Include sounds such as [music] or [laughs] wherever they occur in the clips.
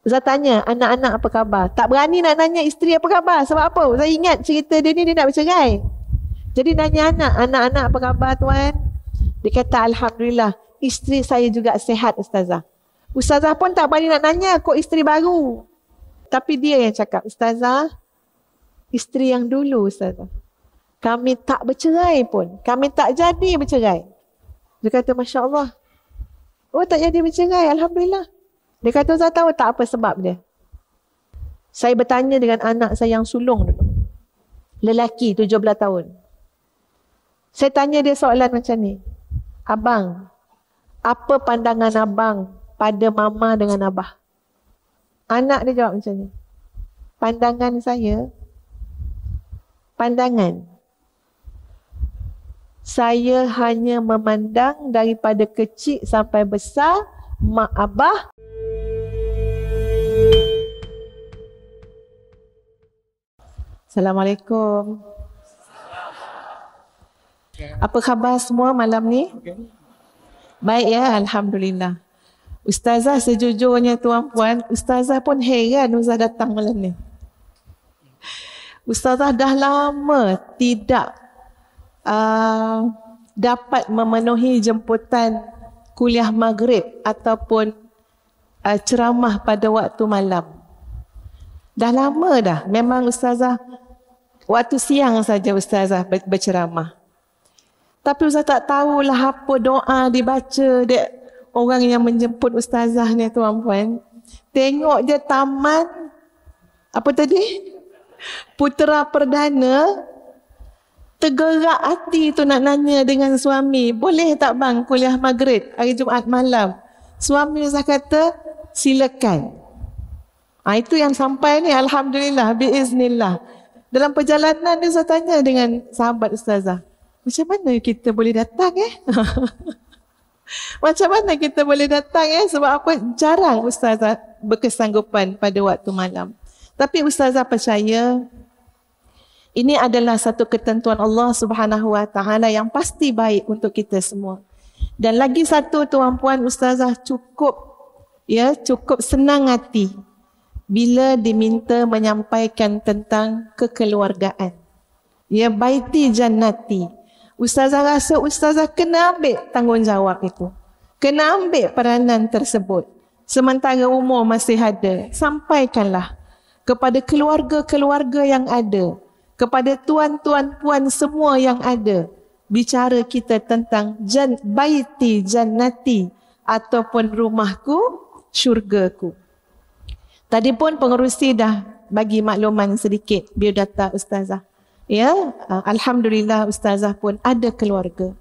Ustaz tanya anak-anak apa khabar. Tak berani nak tanya isteri apa khabar. Sebab apa? Ustaz ingat cerita dia ni dia nak bercerai. Jadi nanya anak. Anak-anak apa khabar tuan? Dia kata Alhamdulillah. Isteri saya juga sehat Ustazah. Ustazah pun tak berani nak tanya kok isteri baru. Tapi dia yang cakap Ustazah. Isteri yang dulu Ustazah. Kami tak bercerai pun. Kami tak jadi bercerai. Dia kata Masya Allah. Oh tak jadi bercerai. Alhamdulillah. Dia kata saya tahu tak apa sebab dia? Saya bertanya dengan anak saya yang sulung dulu. Lelaki 17 tahun. Saya tanya dia soalan macam ni. Abang, apa pandangan abang pada mama dengan abah? Anak dia jawab macam ni. Pandangan saya, pandangan. Saya hanya memandang daripada kecil sampai besar, mak abah Assalamualaikum. Apa khabar semua malam ni? Baik ya, Alhamdulillah. Ustazah sejujurnya tuan-puan, Ustazah pun heran Ustazah datang malam ni. Ustazah dah lama tidak uh, dapat memenuhi jemputan kuliah maghrib ataupun uh, ceramah pada waktu malam. Dah lama dah. Memang Ustazah waktu siang saja ustazah berceramah. Tapi ustazah tak tahulah apa doa dibaca dek orang yang menjemput ustazah ni tuan puan. Tengok je taman apa tadi? Putera perdana tergerak hati tu nak nanya dengan suami, boleh tak bang kuliah maghrib hari Jumaat malam? Suami Ustaz kata, silakan. Ha, itu yang sampai ni Alhamdulillah, biiznillah dalam perjalanan ni saya tanya dengan sahabat ustazah macam mana kita boleh datang eh [laughs] macam mana kita boleh datang eh sebab aku jarang ustazah berkesanggupan pada waktu malam tapi ustazah percaya ini adalah satu ketentuan Allah Subhanahu Wa Taala yang pasti baik untuk kita semua. Dan lagi satu tuan-puan ustazah cukup ya cukup senang hati bila diminta menyampaikan tentang kekeluargaan. Ya baiti jannati. Ustazah rasa ustazah kena ambil tanggungjawab itu. Kena ambil peranan tersebut. Sementara umur masih ada, sampaikanlah kepada keluarga-keluarga yang ada, kepada tuan-tuan puan semua yang ada, bicara kita tentang jan, baiti jannati ataupun rumahku syurgaku. Tadi pun pengerusi dah bagi makluman sedikit biodata ustazah. Ya, uh, alhamdulillah ustazah pun ada keluarga.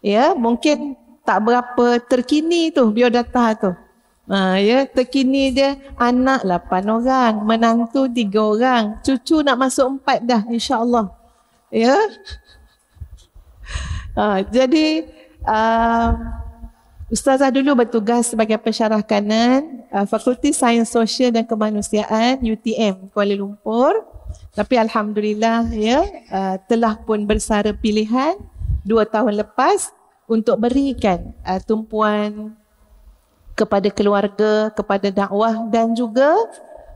Ya, mungkin tak berapa terkini tu biodata tu. Ha, ya, terkini dia anak 8 orang, menantu 3 orang, cucu nak masuk empat dah insya-Allah. Ya. Ha, [laughs] jadi um, Ustazah dulu bertugas sebagai pensyarah kanan uh, Fakulti Sains Sosial dan Kemanusiaan UTM Kuala Lumpur. Tapi alhamdulillah ya uh, telah pun bersara pilihan dua tahun lepas untuk berikan uh, tumpuan kepada keluarga, kepada dakwah dan juga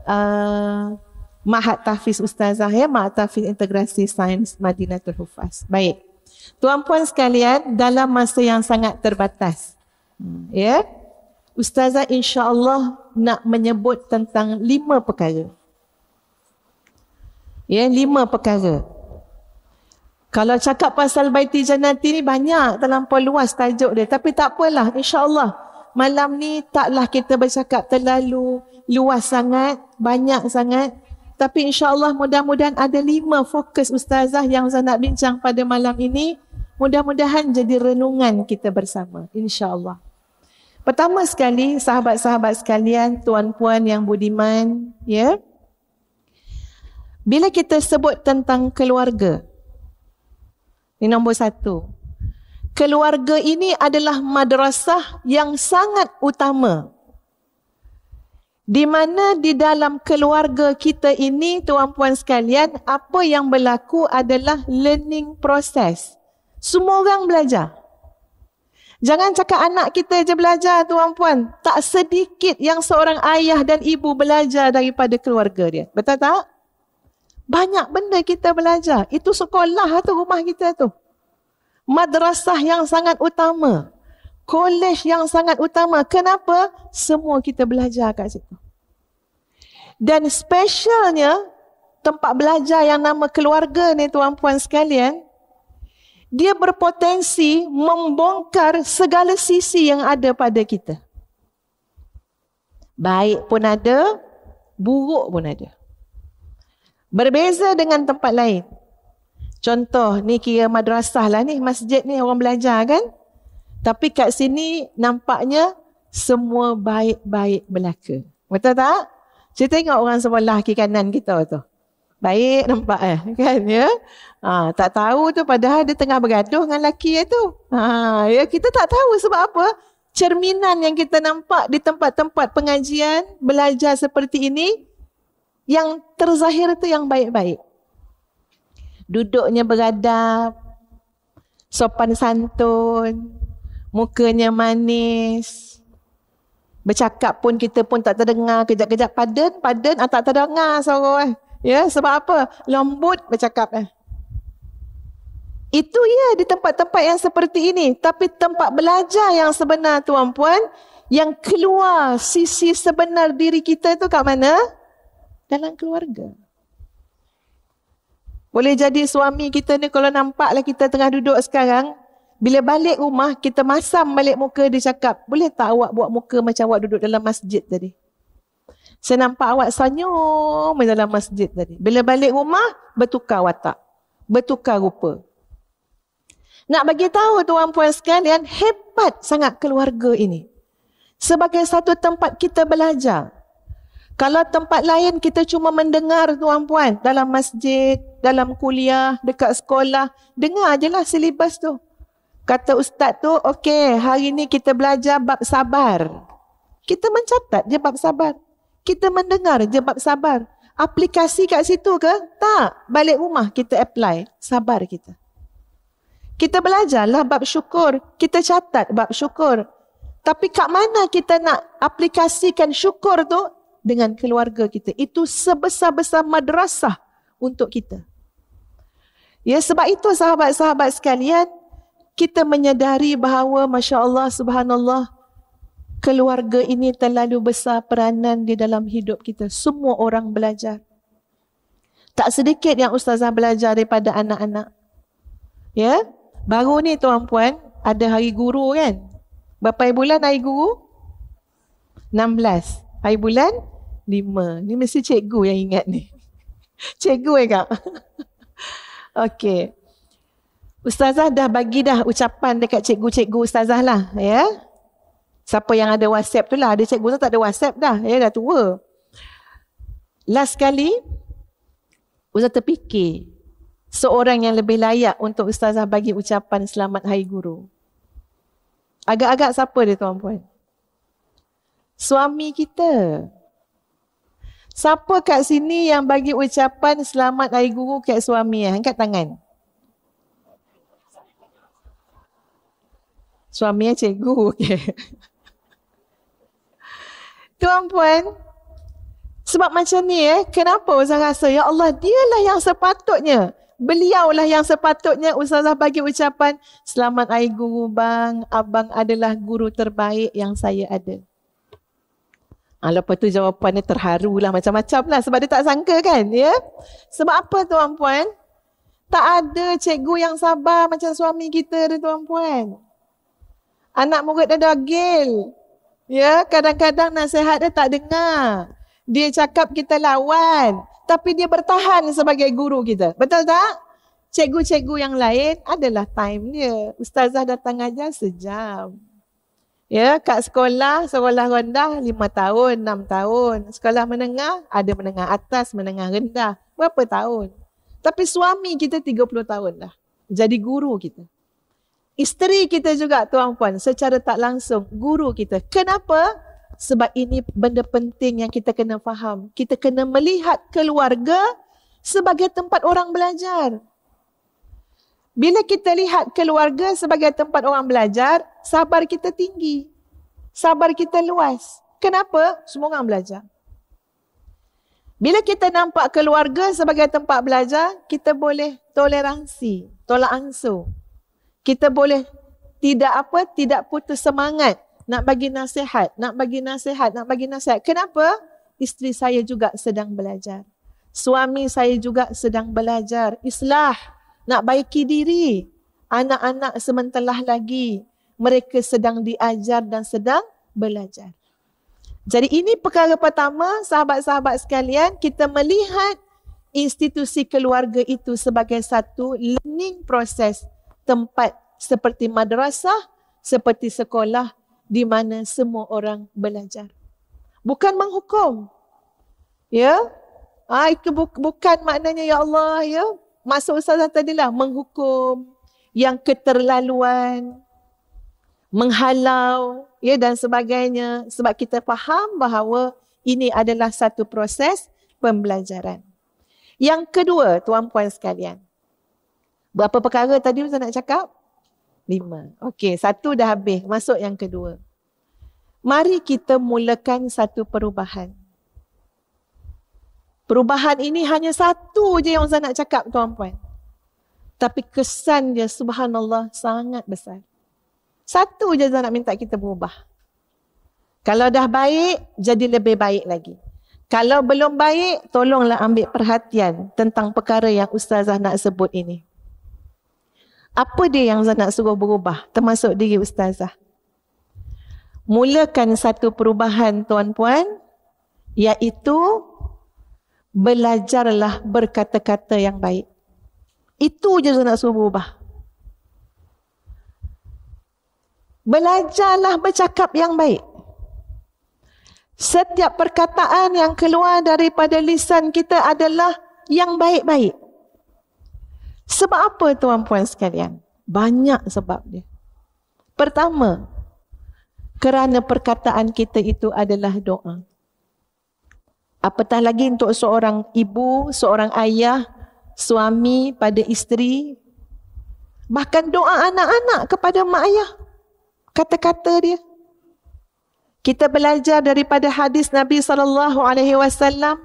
uh, Mahat Tafiz Ustazah ya Mahat Tafiz Integrasi Sains Madinatul Hufaz. Baik. Tuan-puan sekalian, dalam masa yang sangat terbatas Hmm. Ya. Ustazah insya-Allah nak menyebut tentang lima perkara. Ya, lima perkara. Kalau cakap pasal Baiti Janati ni banyak dalam luas tajuk dia. Tapi tak apalah Allah Malam ni taklah kita bercakap terlalu luas sangat, banyak sangat. Tapi insya Allah mudah-mudahan ada lima fokus ustazah yang saya nak bincang pada malam ini. Mudah-mudahan jadi renungan kita bersama. insya Allah. Pertama sekali, sahabat-sahabat sekalian, tuan-puan yang budiman, ya. Bila kita sebut tentang keluarga, ini nombor satu. Keluarga ini adalah madrasah yang sangat utama. Di mana di dalam keluarga kita ini, tuan-puan sekalian, apa yang berlaku adalah learning process. Semua orang belajar. Jangan cakap anak kita je belajar tuan-puan. Tak sedikit yang seorang ayah dan ibu belajar daripada keluarga dia. Betul tak? Banyak benda kita belajar. Itu sekolah tu rumah kita tu. Madrasah yang sangat utama. Kolej yang sangat utama. Kenapa? Semua kita belajar kat situ. Dan specialnya tempat belajar yang nama keluarga ni tuan-puan sekalian dia berpotensi membongkar segala sisi yang ada pada kita. Baik pun ada, buruk pun ada. Berbeza dengan tempat lain. Contoh ni kira madrasah lah ni, masjid ni orang belajar kan. Tapi kat sini nampaknya semua baik-baik belaka. Betul tak? Saya tengok orang sebelah kiri kanan kita tu baik nampak eh [laughs] kan ya ha, tak tahu tu padahal dia tengah bergaduh dengan lelaki dia tu ha, ya kita tak tahu sebab apa cerminan yang kita nampak di tempat-tempat pengajian belajar seperti ini yang terzahir tu yang baik-baik duduknya beradab sopan santun mukanya manis bercakap pun kita pun tak terdengar kejap-kejap padan padan atau ah, tak terdengar suara so, eh. Ya, sebab apa? Lembut bercakap. Eh. Itu ya di tempat-tempat yang seperti ini. Tapi tempat belajar yang sebenar tuan puan, yang keluar sisi sebenar diri kita itu kat mana? Dalam keluarga. Boleh jadi suami kita ni kalau nampaklah kita tengah duduk sekarang, bila balik rumah kita masam balik muka dia cakap, boleh tak awak buat muka macam awak duduk dalam masjid tadi? Saya nampak awak senyum dalam masjid tadi. Bila balik rumah, bertukar watak. Bertukar rupa. Nak bagi tahu tuan puan sekalian, hebat sangat keluarga ini. Sebagai satu tempat kita belajar. Kalau tempat lain kita cuma mendengar tuan puan dalam masjid, dalam kuliah, dekat sekolah, dengar je lah silibas tu. Kata ustaz tu, okey hari ni kita belajar bab sabar. Kita mencatat je bab sabar kita mendengar je bab sabar. Aplikasi kat situ ke? Tak. Balik rumah kita apply. Sabar kita. Kita belajarlah bab syukur. Kita catat bab syukur. Tapi kat mana kita nak aplikasikan syukur tu dengan keluarga kita. Itu sebesar-besar madrasah untuk kita. Ya sebab itu sahabat-sahabat sekalian kita menyedari bahawa Masya Allah Subhanallah keluarga ini terlalu besar peranan di dalam hidup kita. Semua orang belajar. Tak sedikit yang ustazah belajar daripada anak-anak. Ya? Baru ni tuan-puan, ada hari guru kan? Berapa bulan hari guru? 16. Hari bulan? 5. Ni mesti cikgu yang ingat ni. [laughs] Cikgu eh [laughs] kak? Okey. Ustazah dah bagi dah ucapan dekat cikgu-cikgu ustazah lah. Ya? Siapa yang ada WhatsApp tu lah. Ada cikgu tu tak ada WhatsApp dah. Ya, dah tua. Last sekali, Ustazah terfikir seorang yang lebih layak untuk Ustazah bagi ucapan selamat hari guru. Agak-agak siapa dia tuan-puan? Suami kita. Siapa kat sini yang bagi ucapan selamat hari guru kat suami? Ya? Angkat tangan. Suami ya cikgu. [laughs] Okay. Tuan-puan, sebab macam ni eh, kenapa Ustazah rasa, Ya Allah, dialah yang sepatutnya. Beliaulah yang sepatutnya Ustazah bagi ucapan, Selamat air guru bang, abang adalah guru terbaik yang saya ada. Ha, lepas tu jawapannya terharu lah macam-macam lah sebab dia tak sangka kan ya. Sebab apa tuan-puan? Tak ada cikgu yang sabar macam suami kita tu tuan-puan. Anak murid dia dagil. Ya, kadang-kadang nasihat dia tak dengar. Dia cakap kita lawan, tapi dia bertahan sebagai guru kita. Betul tak? Cikgu-cikgu yang lain adalah time dia. Ustazah datang ajar sejam. Ya, kat sekolah, sekolah rendah lima tahun, enam tahun. Sekolah menengah, ada menengah atas, menengah rendah. Berapa tahun? Tapi suami kita tiga puluh tahun dah. Jadi guru kita isteri kita juga tuan puan secara tak langsung guru kita kenapa sebab ini benda penting yang kita kena faham kita kena melihat keluarga sebagai tempat orang belajar bila kita lihat keluarga sebagai tempat orang belajar sabar kita tinggi sabar kita luas kenapa semua orang belajar bila kita nampak keluarga sebagai tempat belajar kita boleh toleransi tolak ansur kita boleh tidak apa tidak putus semangat nak bagi nasihat nak bagi nasihat nak bagi nasihat kenapa isteri saya juga sedang belajar suami saya juga sedang belajar islah nak baiki diri anak-anak sementelah lagi mereka sedang diajar dan sedang belajar jadi ini perkara pertama sahabat-sahabat sekalian kita melihat institusi keluarga itu sebagai satu learning process tempat seperti madrasah, seperti sekolah di mana semua orang belajar. Bukan menghukum. Ya? Ha, itu bu- bukan maknanya ya Allah ya. Maksud ustazah lah menghukum yang keterlaluan menghalau ya dan sebagainya sebab kita faham bahawa ini adalah satu proses pembelajaran. Yang kedua, tuan-puan sekalian. Berapa perkara tadi Ustaz nak cakap? Lima. Okey, satu dah habis. Masuk yang kedua. Mari kita mulakan satu perubahan. Perubahan ini hanya satu je yang Ustaz nak cakap tuan tuan. Tapi kesan dia subhanallah sangat besar. Satu je Ustaz nak minta kita berubah. Kalau dah baik, jadi lebih baik lagi. Kalau belum baik, tolonglah ambil perhatian tentang perkara yang Ustazah nak sebut ini. Apa dia yang Ustaz nak suruh berubah termasuk diri Ustazah? Mulakan satu perubahan tuan-puan iaitu belajarlah berkata-kata yang baik. Itu je Ustaz nak suruh berubah. Belajarlah bercakap yang baik. Setiap perkataan yang keluar daripada lisan kita adalah yang baik-baik. Sebab apa tuan-puan sekalian? Banyak sebab dia. Pertama, kerana perkataan kita itu adalah doa. Apatah lagi untuk seorang ibu, seorang ayah, suami pada isteri, bahkan doa anak-anak kepada mak ayah. Kata-kata dia. Kita belajar daripada hadis Nabi sallallahu alaihi wasallam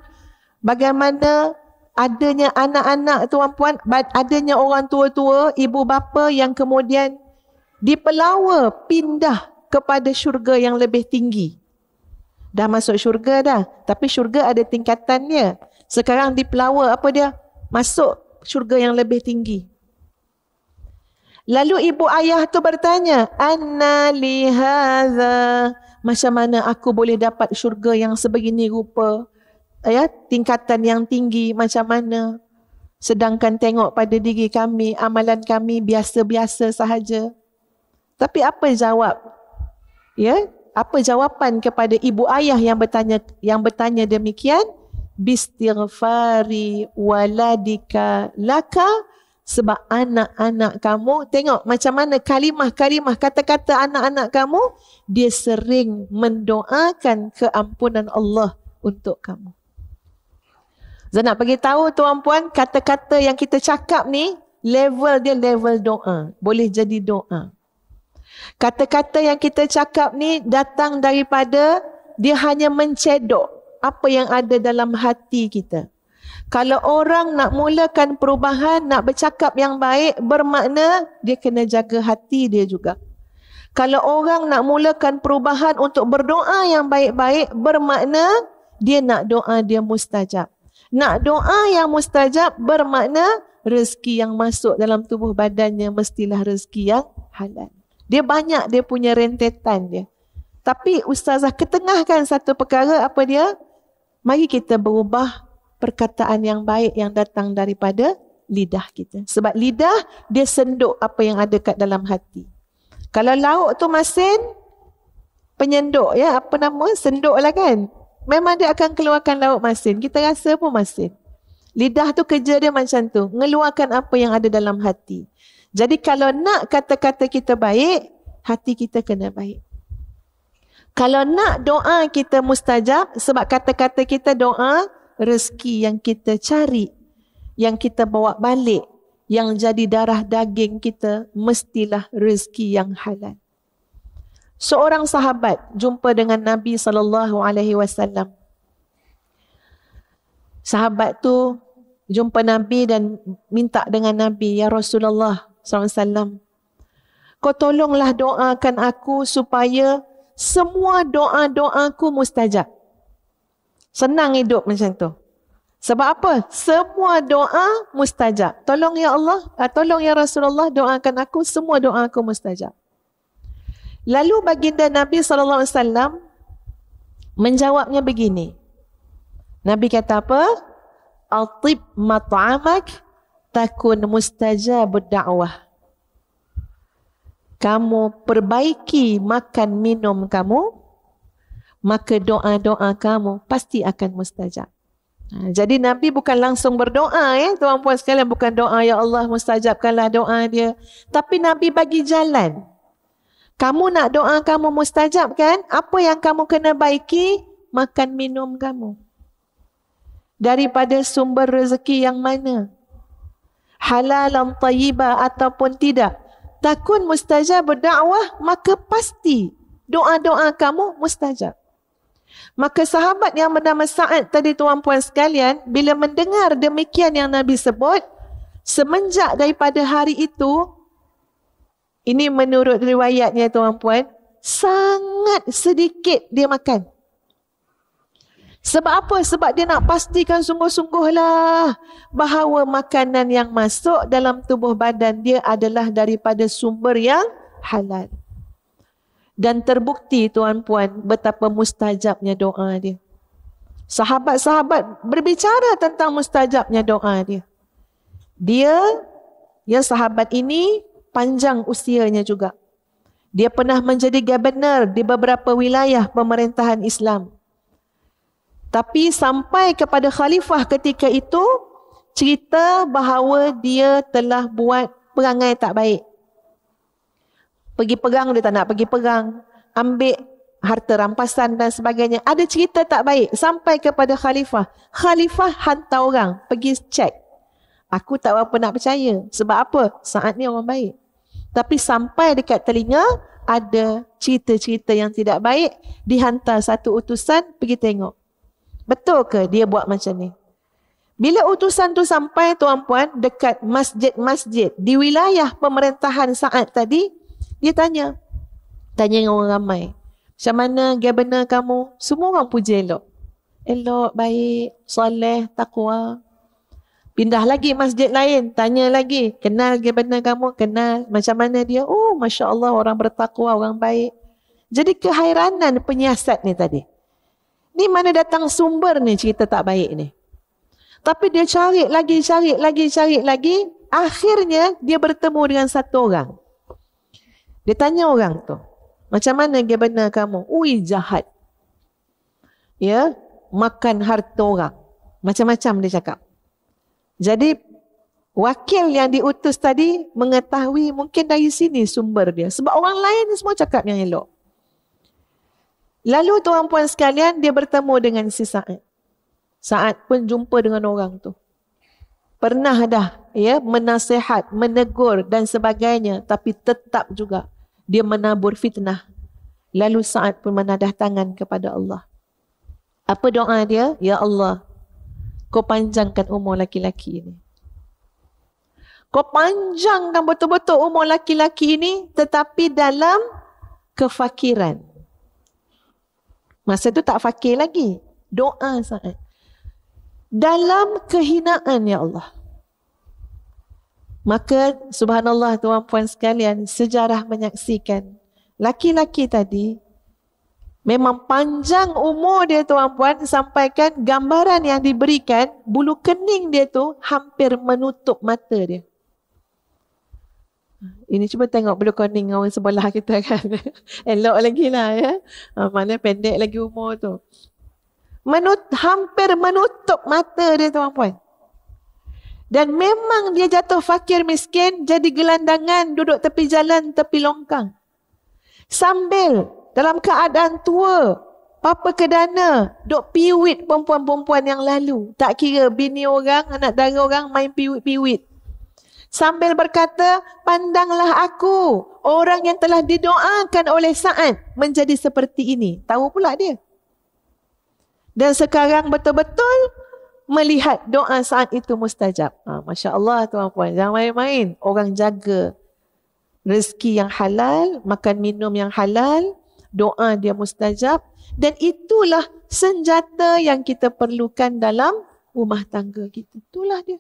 bagaimana adanya anak-anak tuan-puan, adanya orang tua-tua, ibu bapa yang kemudian dipelawa pindah kepada syurga yang lebih tinggi. Dah masuk syurga dah. Tapi syurga ada tingkatannya. Sekarang dipelawa apa dia? Masuk syurga yang lebih tinggi. Lalu ibu ayah tu bertanya, Anna lihaza, macam mana aku boleh dapat syurga yang sebegini rupa? ya tingkatan yang tinggi macam mana sedangkan tengok pada diri kami amalan kami biasa-biasa sahaja tapi apa jawab ya apa jawapan kepada ibu ayah yang bertanya yang bertanya demikian bistighfari waladika laka sebab anak-anak kamu tengok macam mana kalimah-kalimah kata-kata anak-anak kamu dia sering mendoakan keampunan Allah untuk kamu Zainab nak bagi tahu tuan puan kata-kata yang kita cakap ni level dia level doa. Boleh jadi doa. Kata-kata yang kita cakap ni datang daripada dia hanya mencedok apa yang ada dalam hati kita. Kalau orang nak mulakan perubahan, nak bercakap yang baik, bermakna dia kena jaga hati dia juga. Kalau orang nak mulakan perubahan untuk berdoa yang baik-baik, bermakna dia nak doa dia mustajab. Nak doa yang mustajab bermakna rezeki yang masuk dalam tubuh badannya mestilah rezeki yang halal. Dia banyak dia punya rentetan dia. Tapi ustazah ketengahkan satu perkara apa dia? Mari kita berubah perkataan yang baik yang datang daripada lidah kita. Sebab lidah dia senduk apa yang ada kat dalam hati. Kalau lauk tu masin, penyenduk ya apa nama senduk lah kan memang dia akan keluarkan lauk masin. Kita rasa pun masin. Lidah tu kerja dia macam tu. Ngeluarkan apa yang ada dalam hati. Jadi kalau nak kata-kata kita baik, hati kita kena baik. Kalau nak doa kita mustajab sebab kata-kata kita doa rezeki yang kita cari yang kita bawa balik yang jadi darah daging kita mestilah rezeki yang halal seorang sahabat jumpa dengan Nabi sallallahu alaihi wasallam. Sahabat tu jumpa Nabi dan minta dengan Nabi, ya Rasulullah sallallahu alaihi wasallam. Kau tolonglah doakan aku supaya semua doa-doaku mustajab. Senang hidup macam tu. Sebab apa? Semua doa mustajab. Tolong ya Allah, ah, tolong ya Rasulullah doakan aku semua doaku mustajab. Lalu baginda Nabi SAW menjawabnya begini. Nabi kata apa? Atib mat'amak takun mustajab da'wah. Kamu perbaiki makan minum kamu, maka doa-doa kamu pasti akan mustajab. Ha, jadi Nabi bukan langsung berdoa ya, tuan-puan sekalian bukan doa ya Allah mustajabkanlah doa dia, tapi Nabi bagi jalan. Kamu nak doa kamu mustajab kan? Apa yang kamu kena baiki? Makan minum kamu. Daripada sumber rezeki yang mana? Halal atau ataupun tidak? Takun mustajab berdakwah maka pasti doa-doa kamu mustajab. Maka sahabat yang bernama Sa'ad tadi tuan-puan sekalian bila mendengar demikian yang Nabi sebut semenjak daripada hari itu ini menurut riwayatnya tuan-puan, sangat sedikit dia makan. Sebab apa? Sebab dia nak pastikan sungguh-sungguhlah bahawa makanan yang masuk dalam tubuh badan dia adalah daripada sumber yang halal. Dan terbukti tuan-puan betapa mustajabnya doa dia. Sahabat-sahabat berbicara tentang mustajabnya doa dia. Dia, yang sahabat ini panjang usianya juga. Dia pernah menjadi gubernur di beberapa wilayah pemerintahan Islam. Tapi sampai kepada khalifah ketika itu, cerita bahawa dia telah buat perangai tak baik. Pergi pegang, dia tak nak pergi pegang, Ambil harta rampasan dan sebagainya. Ada cerita tak baik sampai kepada khalifah. Khalifah hantar orang pergi cek Aku tak berapa nak percaya. Sebab apa? Saat ni orang baik. Tapi sampai dekat telinga, ada cerita-cerita yang tidak baik, dihantar satu utusan pergi tengok. Betul ke dia buat macam ni? Bila utusan tu sampai tuan-puan dekat masjid-masjid di wilayah pemerintahan saat tadi, dia tanya. Tanya dengan orang ramai. Macam mana governor kamu? Semua orang puji elok. Elok, baik, soleh, takwa. Pindah lagi masjid lain, tanya lagi, kenal gimana kamu, kenal macam mana dia. Oh, Masya Allah orang bertakwa, orang baik. Jadi kehairanan penyiasat ni tadi. Ni mana datang sumber ni cerita tak baik ni. Tapi dia cari lagi, cari lagi, cari lagi. Akhirnya dia bertemu dengan satu orang. Dia tanya orang tu, macam mana gimana kamu? Ui, jahat. Ya, makan harta orang. Macam-macam dia cakap. Jadi wakil yang diutus tadi mengetahui mungkin dari sini sumber dia. Sebab orang lain semua cakap yang elok. Lalu tuan puan sekalian dia bertemu dengan si Sa'ad. Sa'ad pun jumpa dengan orang tu. Pernah dah ya menasehat, menegur dan sebagainya tapi tetap juga dia menabur fitnah. Lalu Sa'ad pun menadah tangan kepada Allah. Apa doa dia? Ya Allah, kau panjangkan umur laki-laki ini. Kau panjangkan betul-betul umur laki-laki ini tetapi dalam kefakiran. Masa itu tak fakir lagi. Doa sangat. Dalam kehinaan ya Allah. Maka subhanallah tuan puan sekalian sejarah menyaksikan laki-laki tadi Memang panjang umur dia tuan-puan sampaikan gambaran yang diberikan bulu kening dia tu hampir menutup mata dia. Ini cuba tengok bulu kening orang sebelah kita kan. [laughs] Elok lagi lah ya. Ah, mana pendek lagi umur tu. Menut, hampir menutup mata dia tuan-puan. Dan memang dia jatuh fakir miskin jadi gelandangan duduk tepi jalan tepi longkang. Sambil dalam keadaan tua apa kedana dok piwit perempuan-perempuan yang lalu tak kira bini orang anak dara orang main piwit-piwit sambil berkata pandanglah aku orang yang telah didoakan oleh saat menjadi seperti ini tahu pula dia dan sekarang betul-betul melihat doa saat itu mustajab. Ha, Masya Allah tuan-puan. Jangan main-main. Orang jaga rezeki yang halal, makan minum yang halal, doa dia mustajab dan itulah senjata yang kita perlukan dalam rumah tangga kita. Itulah dia.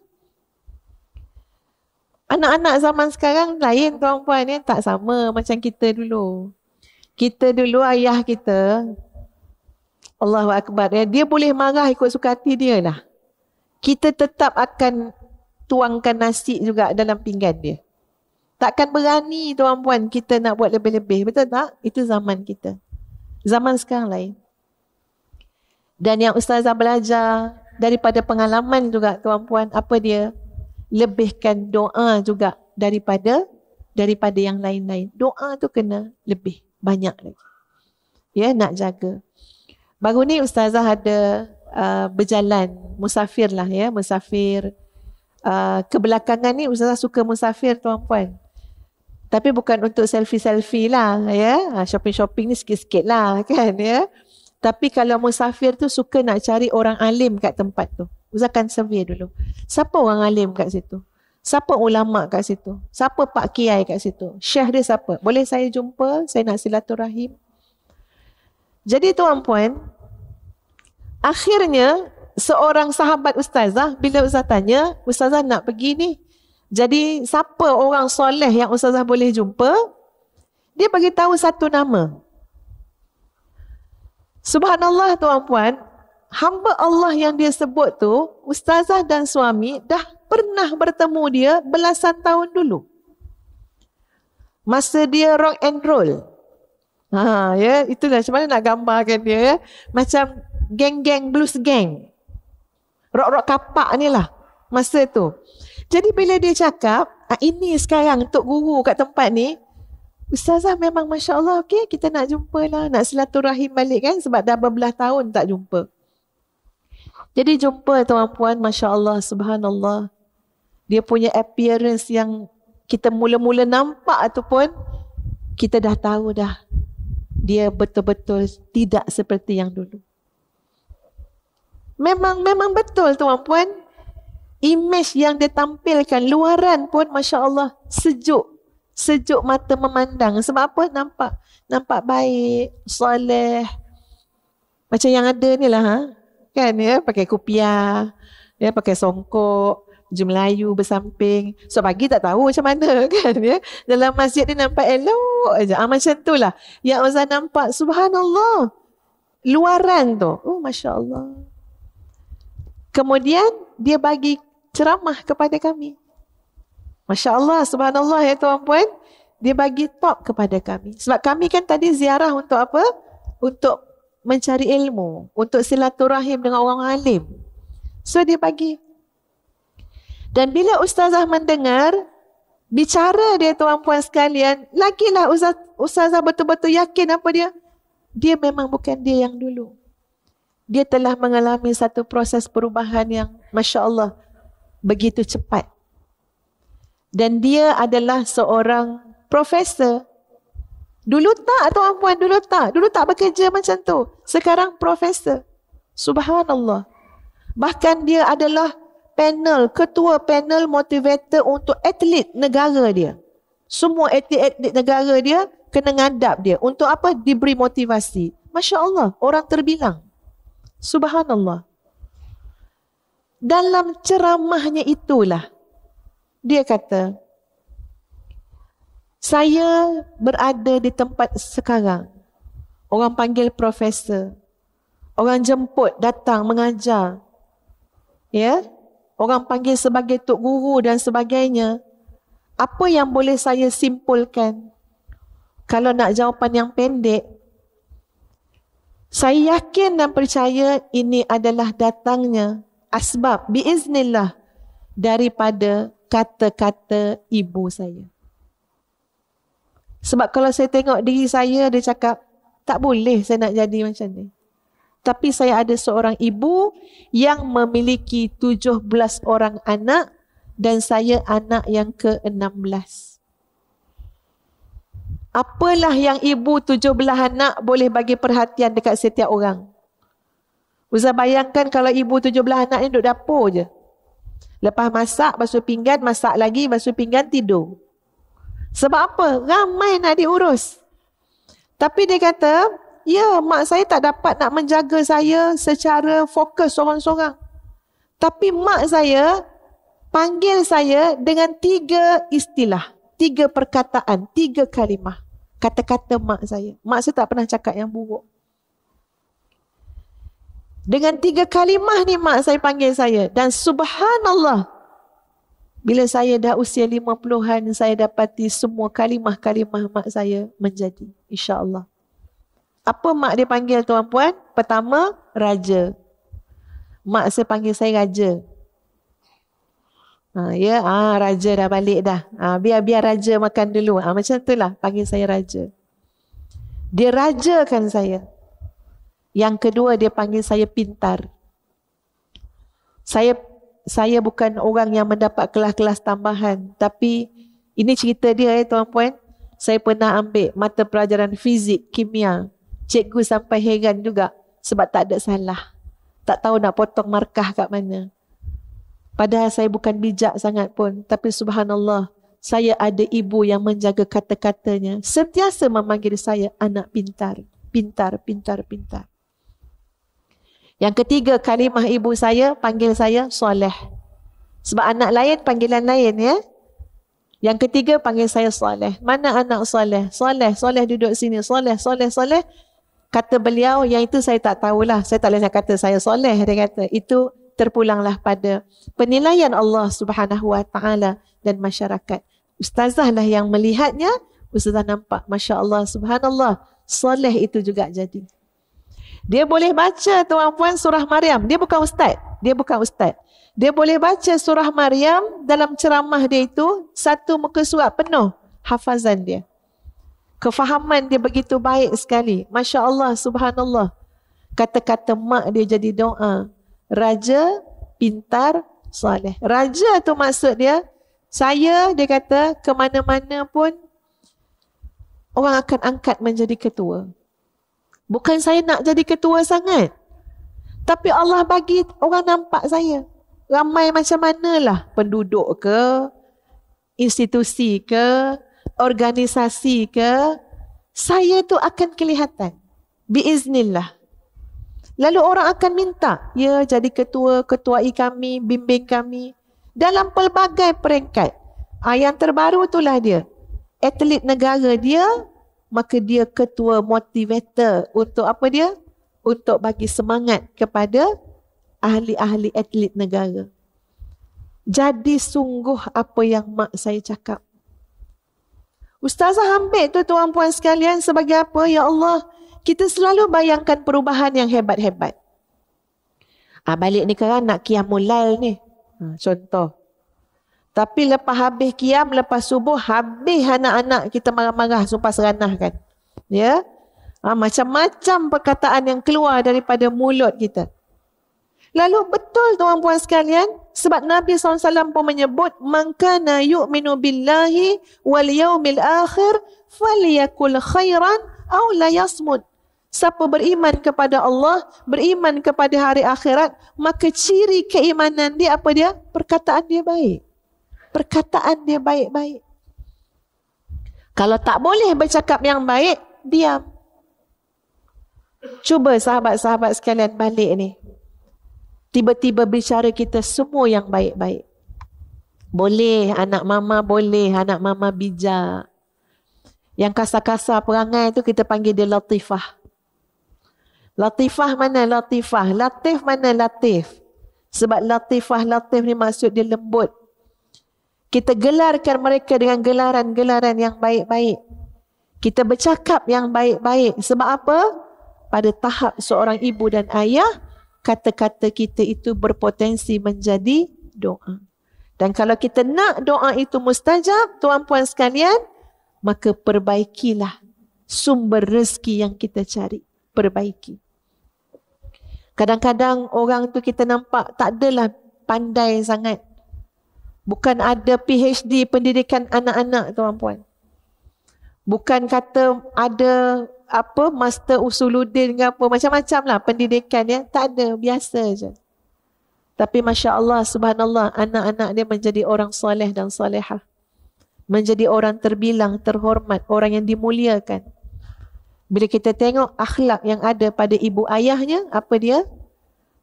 Anak-anak zaman sekarang lain tuan-puan ni ya, tak sama macam kita dulu. Kita dulu ayah kita Allahu ya dia boleh marah ikut suka hati dia lah. Kita tetap akan tuangkan nasi juga dalam pinggan dia. Takkan berani tuan-puan kita nak buat lebih-lebih. Betul tak? Itu zaman kita. Zaman sekarang lain. Dan yang ustazah belajar daripada pengalaman juga tuan-puan, apa dia? Lebihkan doa juga daripada daripada yang lain-lain. Doa tu kena lebih banyak lagi. Ya, nak jaga. Baru ni ustazah ada uh, berjalan, musafir lah ya, musafir. Uh, kebelakangan ni ustazah suka musafir tuan-puan. Tapi bukan untuk selfie-selfie lah ya. Ah, shopping-shopping ni sikit-sikit lah [laughs] kan ya. Tapi kalau musafir tu suka nak cari orang alim kat tempat tu. Usahkan survey dulu. Siapa orang alim kat situ? Siapa ulama kat situ? Siapa pak kiai kat situ? Syekh dia siapa? Boleh saya jumpa? Saya nak silaturahim. Jadi tuan puan, akhirnya seorang sahabat ustazah bila ustazah tanya, ustazah nak pergi ni, jadi siapa orang soleh yang ustazah boleh jumpa? Dia bagi tahu satu nama. Subhanallah tuan puan, hamba Allah yang dia sebut tu, ustazah dan suami dah pernah bertemu dia belasan tahun dulu. Masa dia rock and roll. Ha ya, itulah macam mana nak gambarkan dia ya. Macam geng-geng blues gang. Rock-rock kapak ni lah, masa tu. Jadi bila dia cakap, ah, ini sekarang untuk Guru kat tempat ni, Ustazah memang Masya Allah, okay, kita nak jumpa lah, nak silaturahim balik kan sebab dah berbelah tahun tak jumpa. Jadi jumpa tuan puan, Masya Allah, Subhanallah. Dia punya appearance yang kita mula-mula nampak ataupun kita dah tahu dah dia betul-betul tidak seperti yang dulu. Memang memang betul tuan puan, image yang dia tampilkan luaran pun masya Allah sejuk sejuk mata memandang sebab apa nampak nampak baik soleh macam yang ada ni lah ha? kan ya pakai kupiah ya pakai songkok baju Melayu bersamping so pagi tak tahu macam mana [laughs] kan ya dalam masjid ni nampak elok aja ha, macam tu lah yang Ustaz nampak subhanallah luaran tu oh masya Allah Kemudian dia bagi ceramah kepada kami. Masya Allah, subhanallah ya tuan puan. Dia bagi top kepada kami. Sebab kami kan tadi ziarah untuk apa? Untuk mencari ilmu. Untuk silaturahim dengan orang alim. So dia bagi. Dan bila ustazah mendengar, bicara dia tuan puan sekalian, lagi lah ustaz, ustazah betul-betul yakin apa dia? Dia memang bukan dia yang dulu. Dia telah mengalami satu proses perubahan yang Masya Allah, begitu cepat. Dan dia adalah seorang profesor. Dulu tak atau ampuan dulu tak. Dulu tak bekerja macam tu. Sekarang profesor. Subhanallah. Bahkan dia adalah panel, ketua panel motivator untuk atlet negara dia. Semua atlet-atlet negara dia kena ngadap dia. Untuk apa? Diberi motivasi. Masya Allah, orang terbilang. Subhanallah dalam ceramahnya itulah dia kata saya berada di tempat sekarang orang panggil profesor orang jemput datang mengajar ya orang panggil sebagai tok guru dan sebagainya apa yang boleh saya simpulkan kalau nak jawapan yang pendek saya yakin dan percaya ini adalah datangnya asbab biiznillah daripada kata-kata ibu saya. Sebab kalau saya tengok diri saya, dia cakap, tak boleh saya nak jadi macam ni. Tapi saya ada seorang ibu yang memiliki 17 orang anak dan saya anak yang ke-16. Apalah yang ibu 17 anak boleh bagi perhatian dekat setiap orang. Uzzah bayangkan kalau ibu tujuh belah anak ni duduk dapur je. Lepas masak, basuh pinggan, masak lagi, basuh pinggan, tidur. Sebab apa? Ramai nak diurus. Tapi dia kata, ya mak saya tak dapat nak menjaga saya secara fokus seorang-seorang. Tapi mak saya panggil saya dengan tiga istilah, tiga perkataan, tiga kalimah. Kata-kata mak saya. Mak saya tak pernah cakap yang buruk. Dengan tiga kalimah ni mak saya panggil saya. Dan subhanallah. Bila saya dah usia lima puluhan, saya dapati semua kalimah-kalimah mak saya menjadi. InsyaAllah. Apa mak dia panggil tuan-puan? Pertama, raja. Mak saya panggil saya raja. Ha, ya, ah ha, raja dah balik dah. ha, biar-biar raja makan dulu. Ah ha, macam itulah panggil saya raja. Dia rajakan saya. Yang kedua dia panggil saya pintar. Saya saya bukan orang yang mendapat kelas-kelas tambahan tapi ini cerita dia eh tuan-puan. Saya pernah ambil mata pelajaran fizik, kimia. Cikgu sampai heran juga sebab tak ada salah. Tak tahu nak potong markah kat mana. Padahal saya bukan bijak sangat pun. Tapi subhanallah, saya ada ibu yang menjaga kata-katanya. Sentiasa memanggil saya anak pintar. Pintar, pintar, pintar. Yang ketiga kalimah ibu saya panggil saya soleh. Sebab anak lain panggilan lain ya. Yang ketiga panggil saya soleh. Mana anak soleh? Soleh, soleh duduk sini. Soleh, soleh, soleh. Kata beliau yang itu saya tak tahulah. Saya tak boleh nak kata saya soleh. Dia kata itu terpulanglah pada penilaian Allah Subhanahu Wa Taala dan masyarakat. Ustazah lah yang melihatnya. Ustazah nampak. Masya Allah. Subhanallah. Soleh itu juga jadi. Dia boleh baca tuan-puan surah Maryam. Dia bukan ustaz. Dia bukan ustaz. Dia boleh baca surah Maryam dalam ceramah dia itu satu muka surat penuh hafazan dia. Kefahaman dia begitu baik sekali. Masya Allah, subhanallah. Kata-kata mak dia jadi doa. Raja, pintar, soleh. Raja tu maksud dia, saya dia kata ke mana-mana pun orang akan angkat menjadi ketua. Bukan saya nak jadi ketua sangat. Tapi Allah bagi orang nampak saya. Ramai macam manalah penduduk ke, institusi ke, organisasi ke, saya tu akan kelihatan. Biiznillah. Lalu orang akan minta, ya jadi ketua, ketuai kami, bimbing kami. Dalam pelbagai peringkat. Ha, yang terbaru itulah dia. Atlet negara dia maka dia ketua motivator untuk apa dia? Untuk bagi semangat kepada ahli-ahli atlet negara. Jadi sungguh apa yang mak saya cakap. Ustazah ambil tu tuan puan sekalian sebagai apa? Ya Allah, kita selalu bayangkan perubahan yang hebat-hebat. Ha, balik ni kan nak kiamulail ni. Ha, contoh. Tapi lepas habis kiam, lepas subuh, habis anak-anak kita marah-marah, sumpah seranah kan. Ya? Ha, macam-macam perkataan yang keluar daripada mulut kita. Lalu betul tuan-puan sekalian, sebab Nabi SAW pun menyebut, Mankana yu'minu billahi wal yaumil akhir faliyakul khairan au layasmud. Siapa beriman kepada Allah, beriman kepada hari akhirat, maka ciri keimanan dia apa dia? Perkataan dia baik perkataan dia baik-baik. Kalau tak boleh bercakap yang baik, diam. Cuba sahabat-sahabat sekalian balik ni. Tiba-tiba bicara kita semua yang baik-baik. Boleh anak mama boleh, anak mama bijak. Yang kasar-kasar perangai tu kita panggil dia latifah. Latifah mana latifah? Latif mana latif? Sebab latifah latif ni maksud dia lembut. Kita gelarkan mereka dengan gelaran-gelaran yang baik-baik. Kita bercakap yang baik-baik. Sebab apa? Pada tahap seorang ibu dan ayah, kata-kata kita itu berpotensi menjadi doa. Dan kalau kita nak doa itu mustajab, tuan-puan sekalian, maka perbaikilah sumber rezeki yang kita cari. Perbaiki. Kadang-kadang orang tu kita nampak tak adalah pandai sangat Bukan ada PhD pendidikan anak-anak tuan-puan. Bukan kata ada apa master usuludin ke apa macam-macam lah pendidikan ya tak ada biasa je tapi masya Allah subhanallah anak-anak dia menjadi orang soleh dan solehah menjadi orang terbilang terhormat orang yang dimuliakan bila kita tengok akhlak yang ada pada ibu ayahnya apa dia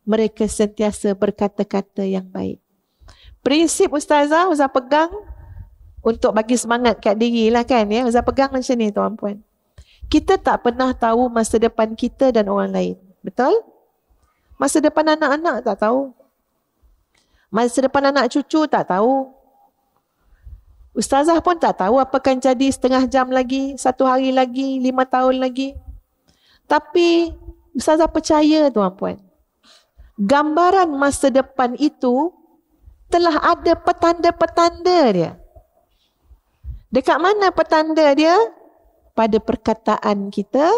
mereka sentiasa berkata-kata yang baik prinsip ustazah ustazah pegang untuk bagi semangat kat diri lah kan ya ustazah pegang macam ni tuan puan kita tak pernah tahu masa depan kita dan orang lain betul masa depan anak-anak tak tahu masa depan anak cucu tak tahu Ustazah pun tak tahu apa akan jadi setengah jam lagi, satu hari lagi, lima tahun lagi. Tapi Ustazah percaya tuan puan. Gambaran masa depan itu telah ada petanda-petanda dia. Dekat mana petanda dia? Pada perkataan kita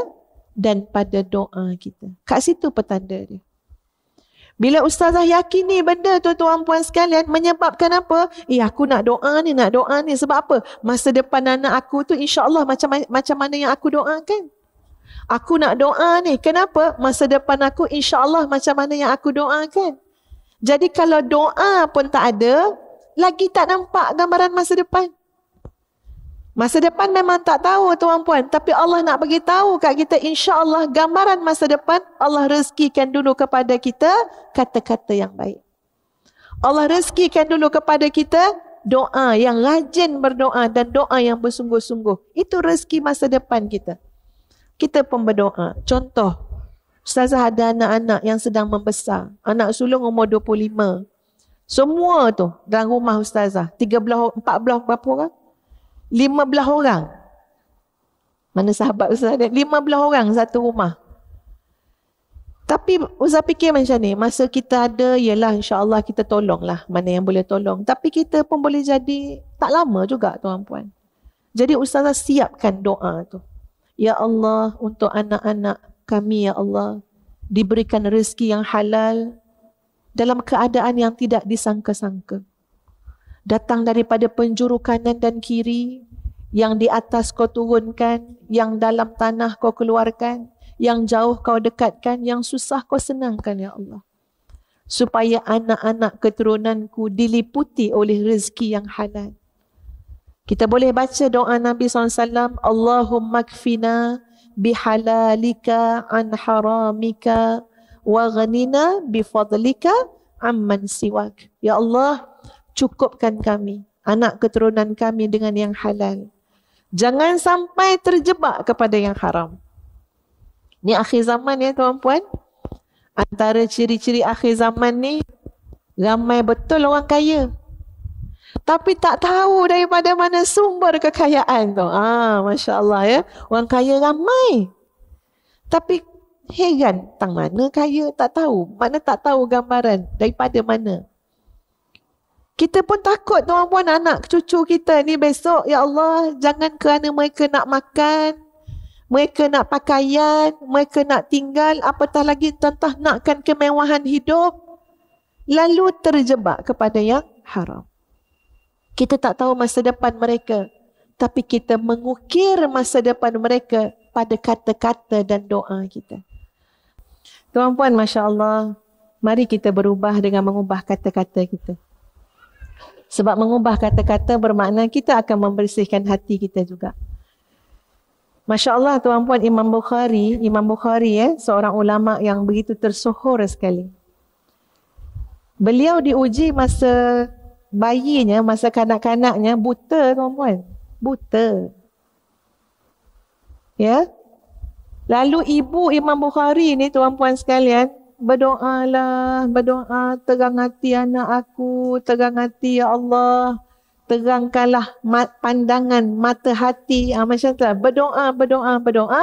dan pada doa kita. Kat situ petanda dia. Bila ustazah yakini benda tu tuan puan sekalian menyebabkan apa? Eh aku nak doa ni, nak doa ni sebab apa? Masa depan anak aku tu insyaAllah macam macam mana yang aku doakan. Aku nak doa ni. Kenapa? Masa depan aku insya Allah macam mana yang aku doakan. Jadi kalau doa pun tak ada, lagi tak nampak gambaran masa depan. Masa depan memang tak tahu tuan puan, tapi Allah nak bagi tahu kat kita insya-Allah gambaran masa depan Allah rezekikan dulu kepada kita kata-kata yang baik. Allah rezekikan dulu kepada kita doa yang rajin berdoa dan doa yang bersungguh-sungguh. Itu rezeki masa depan kita. Kita pun berdoa. Contoh, Ustazah ada anak-anak yang sedang membesar. Anak sulung umur 25. Semua tu dalam rumah Ustazah. 13, 14 berapa orang? 15 orang. Mana sahabat Ustazah? 15 orang satu rumah. Tapi Ustazah fikir macam ni. Masa kita ada, yelah insyaAllah kita tolonglah. Mana yang boleh tolong. Tapi kita pun boleh jadi tak lama juga tuan-puan. Jadi Ustazah siapkan doa tu. Ya Allah untuk anak-anak kami ya Allah diberikan rezeki yang halal dalam keadaan yang tidak disangka-sangka datang daripada penjuru kanan dan kiri yang di atas kau turunkan yang dalam tanah kau keluarkan yang jauh kau dekatkan yang susah kau senangkan ya Allah supaya anak-anak keturunanku diliputi oleh rezeki yang halal kita boleh baca doa Nabi SAW Allahumma kfinah بحلالك عن حرامك وغننا بفضلك عمن سواك يا الله cukupkan kami anak keturunan kami dengan yang halal jangan sampai terjebak kepada yang haram ni akhir zaman ya tuan puan antara ciri-ciri akhir zaman ni ramai betul orang kaya tapi tak tahu daripada mana sumber kekayaan tu. Ah, masya Allah ya, orang kaya ramai. Tapi hegan tang mana kaya tak tahu, mana tak tahu gambaran daripada mana. Kita pun takut tuan-puan anak cucu kita ni besok ya Allah jangan kerana mereka nak makan, mereka nak pakaian, mereka nak tinggal, apatah lagi tentang nakkan kemewahan hidup lalu terjebak kepada yang haram. Kita tak tahu masa depan mereka, tapi kita mengukir masa depan mereka pada kata-kata dan doa kita. Tuan puan, masya-Allah, mari kita berubah dengan mengubah kata-kata kita. Sebab mengubah kata-kata bermakna kita akan membersihkan hati kita juga. Masya Allah tuan puan Imam Bukhari, Imam Bukhari ya, eh, seorang ulama yang begitu tersohor sekali. Beliau diuji masa bayinya masa kanak-kanaknya buta tuan-tuan. Buta. Ya. Lalu ibu Imam Bukhari ni tuan-puan sekalian berdoa lah, berdoa terang hati anak aku, terang hati ya Allah. Terangkanlah pandangan mata hati. Ha, macam tu lah. Berdoa, berdoa, berdoa.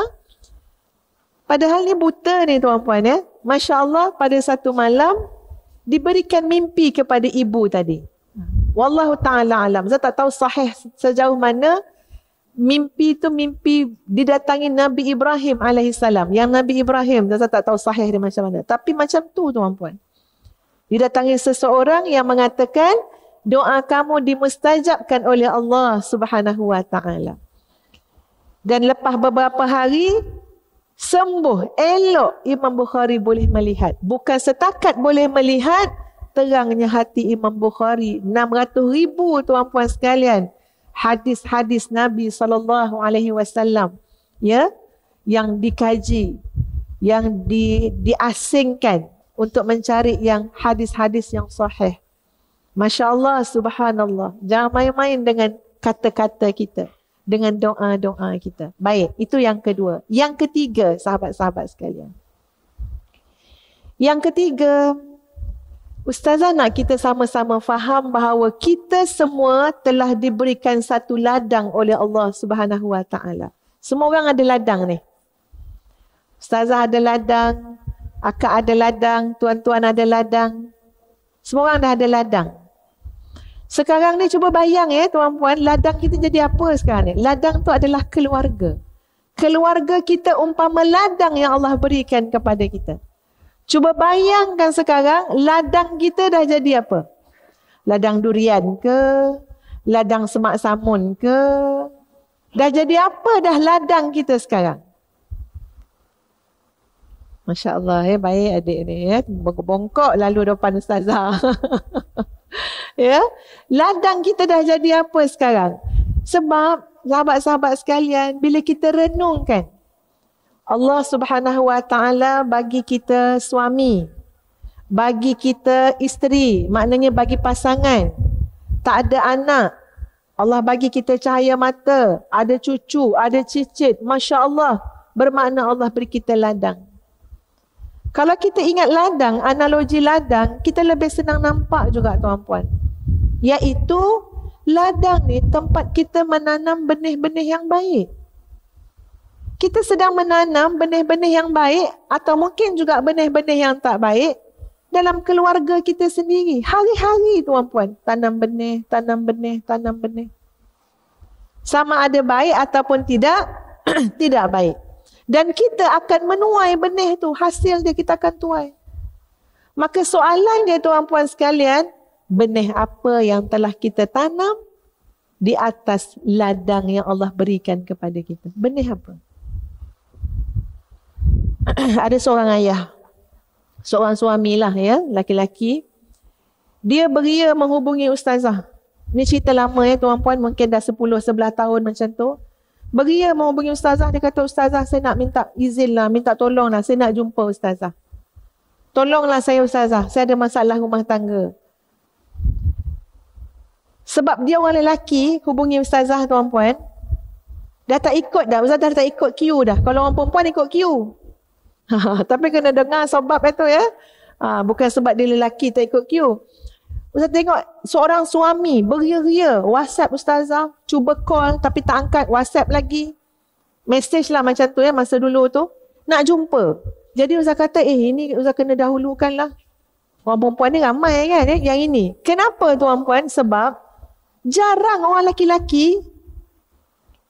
Padahal ni buta ni tuan-puan ya. Masya Allah pada satu malam diberikan mimpi kepada ibu tadi. Wallahu ta'ala alam. Saya tak tahu sahih sejauh mana mimpi tu mimpi didatangi Nabi Ibrahim alaihi salam. Yang Nabi Ibrahim saya tak tahu sahih dia macam mana. Tapi macam tu tu puan Didatangi seseorang yang mengatakan doa kamu dimustajabkan oleh Allah Subhanahu wa taala. Dan lepas beberapa hari sembuh elok Imam Bukhari boleh melihat. Bukan setakat boleh melihat terangnya hati Imam Bukhari. 600 ribu tuan-puan sekalian. Hadis-hadis Nabi SAW. Ya? Yang dikaji. Yang di, diasingkan. Untuk mencari yang hadis-hadis yang sahih. Masya Allah, subhanallah. Jangan main-main dengan kata-kata kita. Dengan doa-doa kita. Baik, itu yang kedua. Yang ketiga, sahabat-sahabat sekalian. Yang ketiga, Ustazah nak kita sama-sama faham bahawa kita semua telah diberikan satu ladang oleh Allah Subhanahu Wa Taala. Semua orang ada ladang ni. Ustazah ada ladang, akak ada ladang, tuan-tuan ada ladang. Semua orang dah ada ladang. Sekarang ni cuba bayang ya eh, tuan-puan, ladang kita jadi apa sekarang ni? Ladang tu adalah keluarga. Keluarga kita umpama ladang yang Allah berikan kepada kita. Cuba bayangkan sekarang ladang kita dah jadi apa? Ladang durian ke? Ladang semak samun ke? Dah jadi apa dah ladang kita sekarang? Masya Allah, ya, eh, baik adik ni. Ya. Eh. Bongkok lalu depan Ustazah. [laughs] ya? Ladang kita dah jadi apa sekarang? Sebab sahabat-sahabat sekalian, bila kita renungkan, Allah Subhanahu Wa Taala bagi kita suami, bagi kita isteri, maknanya bagi pasangan. Tak ada anak. Allah bagi kita cahaya mata, ada cucu, ada cicit. Masya-Allah, bermakna Allah beri kita ladang. Kalau kita ingat ladang, analogi ladang, kita lebih senang nampak juga tuan-puan. Iaitu ladang ni tempat kita menanam benih-benih yang baik kita sedang menanam benih-benih yang baik atau mungkin juga benih-benih yang tak baik dalam keluarga kita sendiri. Hari-hari tuan-puan, tanam benih, tanam benih, tanam benih. Sama ada baik ataupun tidak, [clears throat] tidak baik. Dan kita akan menuai benih tu, hasil dia kita akan tuai. Maka soalan dia tuan-puan sekalian, benih apa yang telah kita tanam di atas ladang yang Allah berikan kepada kita? Benih apa? [clears throat] ada seorang ayah. Seorang suamilah ya, laki-laki. Dia beria menghubungi ustazah. Ini cerita lama ya tuan-puan, mungkin dah 10-11 tahun macam tu. Beria menghubungi ustazah, dia kata ustazah saya nak minta izin lah, minta tolong lah, saya nak jumpa ustazah. Tolonglah saya ustazah, saya ada masalah rumah tangga. Sebab dia orang lelaki hubungi ustazah tuan-puan, dah tak ikut dah, ustazah dah tak ikut Q dah. Kalau orang perempuan ikut Q, [laughs] Tapi kena dengar sebab itu ya. Ha, bukan sebab dia lelaki tak ikut queue. Ustaz tengok seorang suami beria-ria WhatsApp ustazah, cuba call tapi tak angkat WhatsApp lagi. Message lah macam tu ya masa dulu tu. Nak jumpa. Jadi Ustaz kata, eh ini Ustaz kena dahulukan lah. Orang perempuan ni ramai kan ya, yang ini. Kenapa tuan puan? Sebab jarang orang lelaki-lelaki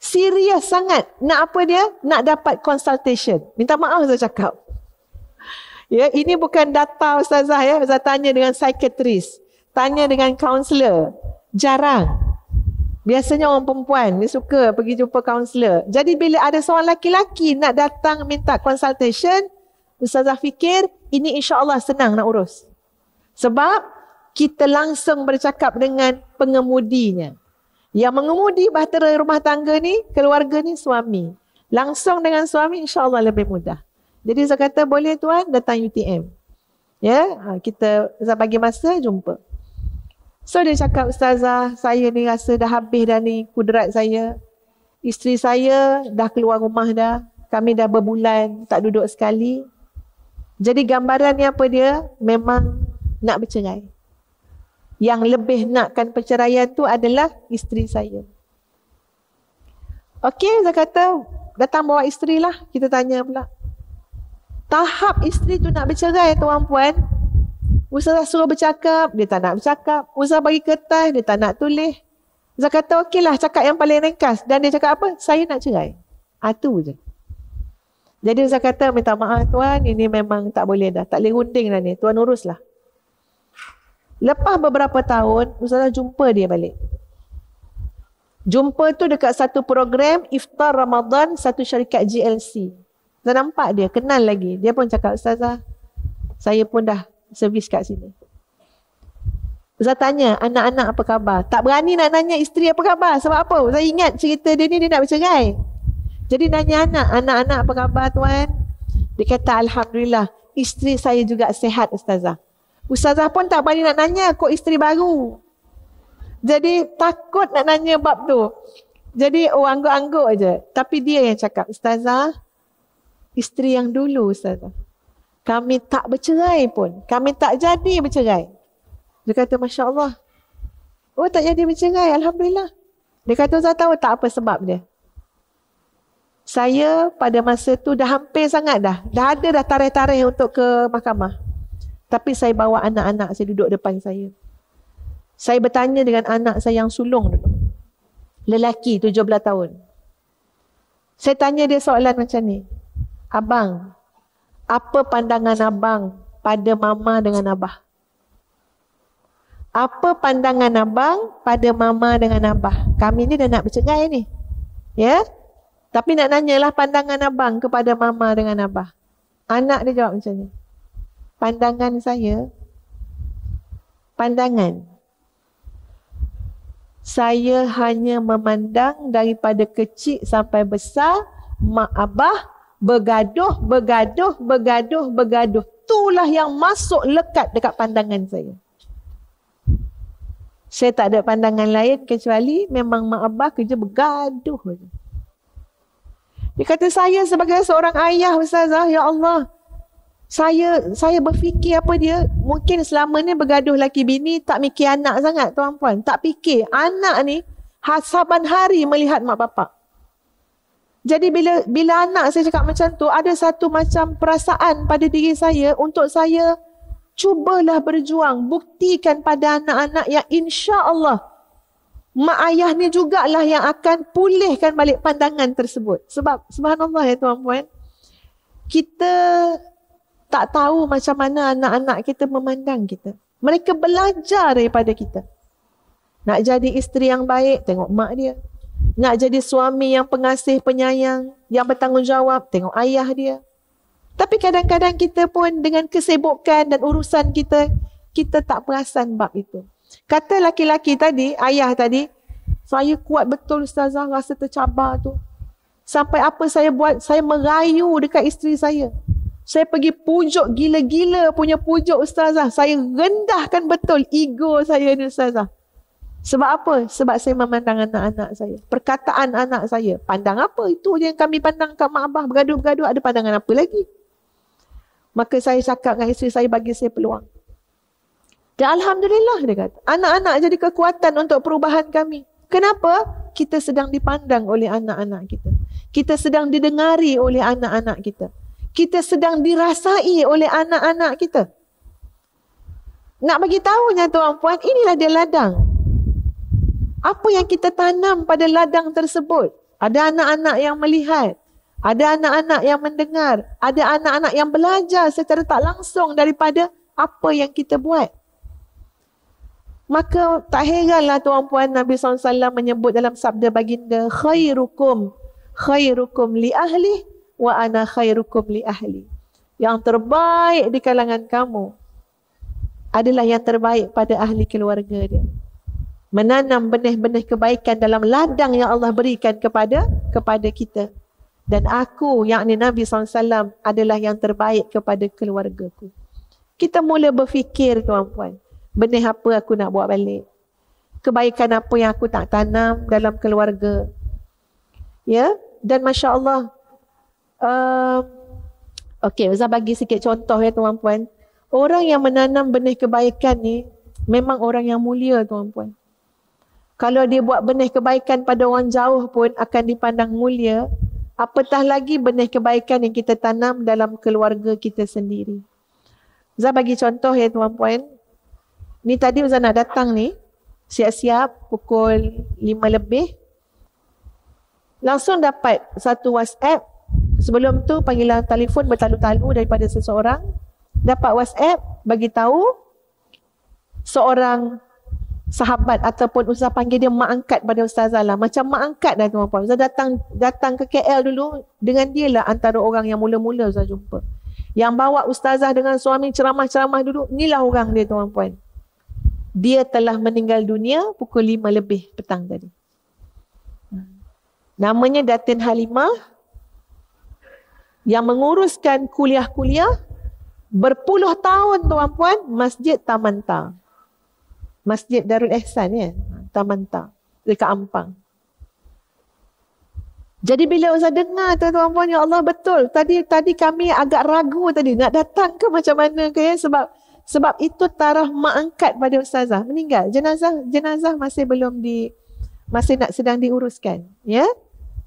serius sangat nak apa dia nak dapat consultation minta maaf saya cakap ya ini bukan data ustazah ya saya tanya dengan psychiatrist tanya dengan counselor jarang biasanya orang perempuan dia suka pergi jumpa counselor jadi bila ada seorang laki-laki nak datang minta consultation ustazah fikir ini insyaallah senang nak urus sebab kita langsung bercakap dengan pengemudinya yang mengemudi bahtera rumah tangga ni, keluarga ni suami. Langsung dengan suami insyaAllah lebih mudah. Jadi saya kata boleh tuan datang UTM. Ya, yeah? Ha, kita saya bagi masa jumpa. So dia cakap ustazah saya ni rasa dah habis dah ni kudrat saya. Isteri saya dah keluar rumah dah. Kami dah berbulan tak duduk sekali. Jadi gambaran ni apa dia? Memang nak bercerai yang lebih nakkan perceraian tu adalah isteri saya. Okey, dia kata datang bawa isteri lah. Kita tanya pula. Tahap isteri tu nak bercerai tuan puan. Usaha suruh bercakap, dia tak nak bercakap. Usaha bagi kertas, dia tak nak tulis. Zah kata okeylah cakap yang paling ringkas. Dan dia cakap apa? Saya nak cerai. Itu ah, je. Jadi Zah kata minta maaf tuan, ini memang tak boleh dah. Tak boleh hunding dah ni. Tuan uruslah. Lepas beberapa tahun, Ustazah jumpa dia balik. Jumpa tu dekat satu program Iftar Ramadan, satu syarikat GLC. Ustazah nampak dia, kenal lagi. Dia pun cakap, Ustazah, saya pun dah servis kat sini. Ustazah tanya, anak-anak apa khabar? Tak berani nak nanya isteri apa khabar? Sebab apa? Saya ingat cerita dia ni, dia nak bercerai. Jadi nanya anak, anak-anak apa khabar tuan? Dia kata, Alhamdulillah, isteri saya juga sehat Ustazah. Ustazah pun tak pandai nak nanya, kot isteri baru. Jadi takut nak nanya bab tu. Jadi oh angguk-angguk aja. Tapi dia yang cakap, Ustazah, isteri yang dulu Ustazah. Kami tak bercerai pun. Kami tak jadi bercerai. Dia kata, Masya Allah. Oh tak jadi bercerai, Alhamdulillah. Dia kata, saya tahu tak apa sebab dia. Saya pada masa tu dah hampir sangat dah. Dah ada dah tarikh-tarikh untuk ke mahkamah. Tapi saya bawa anak-anak saya duduk depan saya. Saya bertanya dengan anak saya yang sulung dulu. Lelaki 17 tahun. Saya tanya dia soalan macam ni. Abang, apa pandangan abang pada mama dengan abah? Apa pandangan abang pada mama dengan abah? Kami ni dah nak bercerai ni. Ya? Yeah? Tapi nak nanyalah pandangan abang kepada mama dengan abah. Anak dia jawab macam ni pandangan saya pandangan saya hanya memandang daripada kecil sampai besar mak abah bergaduh bergaduh bergaduh bergaduh itulah yang masuk lekat dekat pandangan saya saya tak ada pandangan lain kecuali memang mak abah kerja bergaduh dia kata saya sebagai seorang ayah Ustazah, Ya Allah, saya saya berfikir apa dia mungkin selama ni bergaduh laki bini tak mikir anak sangat tuan-puan tak fikir anak ni saban hari melihat mak bapak jadi bila bila anak saya cakap macam tu ada satu macam perasaan pada diri saya untuk saya cubalah berjuang buktikan pada anak-anak yang insya-Allah mak ayah ni jugalah yang akan pulihkan balik pandangan tersebut sebab subhanallah ya tuan-puan kita tak tahu macam mana anak-anak kita memandang kita. Mereka belajar daripada kita. Nak jadi isteri yang baik, tengok mak dia. Nak jadi suami yang pengasih, penyayang, yang bertanggungjawab, tengok ayah dia. Tapi kadang-kadang kita pun dengan kesibukan dan urusan kita, kita tak perasan bab itu. Kata laki-laki tadi, ayah tadi, saya kuat betul Ustazah rasa tercabar tu. Sampai apa saya buat, saya merayu dekat isteri saya. Saya pergi pujuk gila-gila punya pujuk ustazah. Saya rendahkan betul ego saya ni ustazah. Sebab apa? Sebab saya memandang anak-anak saya. Perkataan anak saya. Pandang apa? Itu je yang kami pandang kat mak abah bergaduh gaduh Ada pandangan apa lagi? Maka saya cakap dengan isteri saya bagi saya peluang. Dan Alhamdulillah dia kata. Anak-anak jadi kekuatan untuk perubahan kami. Kenapa? Kita sedang dipandang oleh anak-anak kita. Kita sedang didengari oleh anak-anak kita kita sedang dirasai oleh anak-anak kita. Nak bagi tahu ya tuan puan, inilah dia ladang. Apa yang kita tanam pada ladang tersebut? Ada anak-anak yang melihat, ada anak-anak yang mendengar, ada anak-anak yang belajar secara tak langsung daripada apa yang kita buat. Maka tak heranlah tuan puan Nabi SAW menyebut dalam sabda baginda khairukum khairukum li ahli wa ana khairukum li ahli. Yang terbaik di kalangan kamu adalah yang terbaik pada ahli keluarga dia. Menanam benih-benih kebaikan dalam ladang yang Allah berikan kepada kepada kita. Dan aku yang ni Nabi SAW adalah yang terbaik kepada keluargaku. Kita mula berfikir tuan-puan. Benih apa aku nak buat balik. Kebaikan apa yang aku tak tanam dalam keluarga. Ya? Dan Masya Allah, Um, okay, Uzzah bagi sikit contoh ya tuan-puan. Orang yang menanam benih kebaikan ni memang orang yang mulia tuan-puan. Kalau dia buat benih kebaikan pada orang jauh pun akan dipandang mulia. Apatah lagi benih kebaikan yang kita tanam dalam keluarga kita sendiri. Uzzah bagi contoh ya tuan-puan. Ni tadi Uzzah nak datang ni. Siap-siap pukul lima lebih. Langsung dapat satu WhatsApp Sebelum tu panggilan telefon bertalu-talu daripada seseorang dapat WhatsApp bagi tahu seorang sahabat ataupun ustaz panggil dia mak angkat pada ustazah lah. Macam mak angkat dah tuan puan. Ustaz datang datang ke KL dulu dengan dia lah antara orang yang mula-mula ustaz jumpa. Yang bawa ustazah dengan suami ceramah-ceramah dulu, inilah orang dia tuan puan. Dia telah meninggal dunia pukul 5 lebih petang tadi. Hmm. Namanya Datin Halimah yang menguruskan kuliah-kuliah berpuluh tahun tuan-puan Masjid Tamanta. Masjid Darul Ehsan ya, Tamanta dekat Ampang. Jadi bila Ustaz dengar tuan-tuan puan ya Allah betul tadi tadi kami agak ragu tadi nak datang ke macam mana ke ya? sebab sebab itu tarah mak angkat pada ustazah meninggal jenazah jenazah masih belum di masih nak sedang diuruskan ya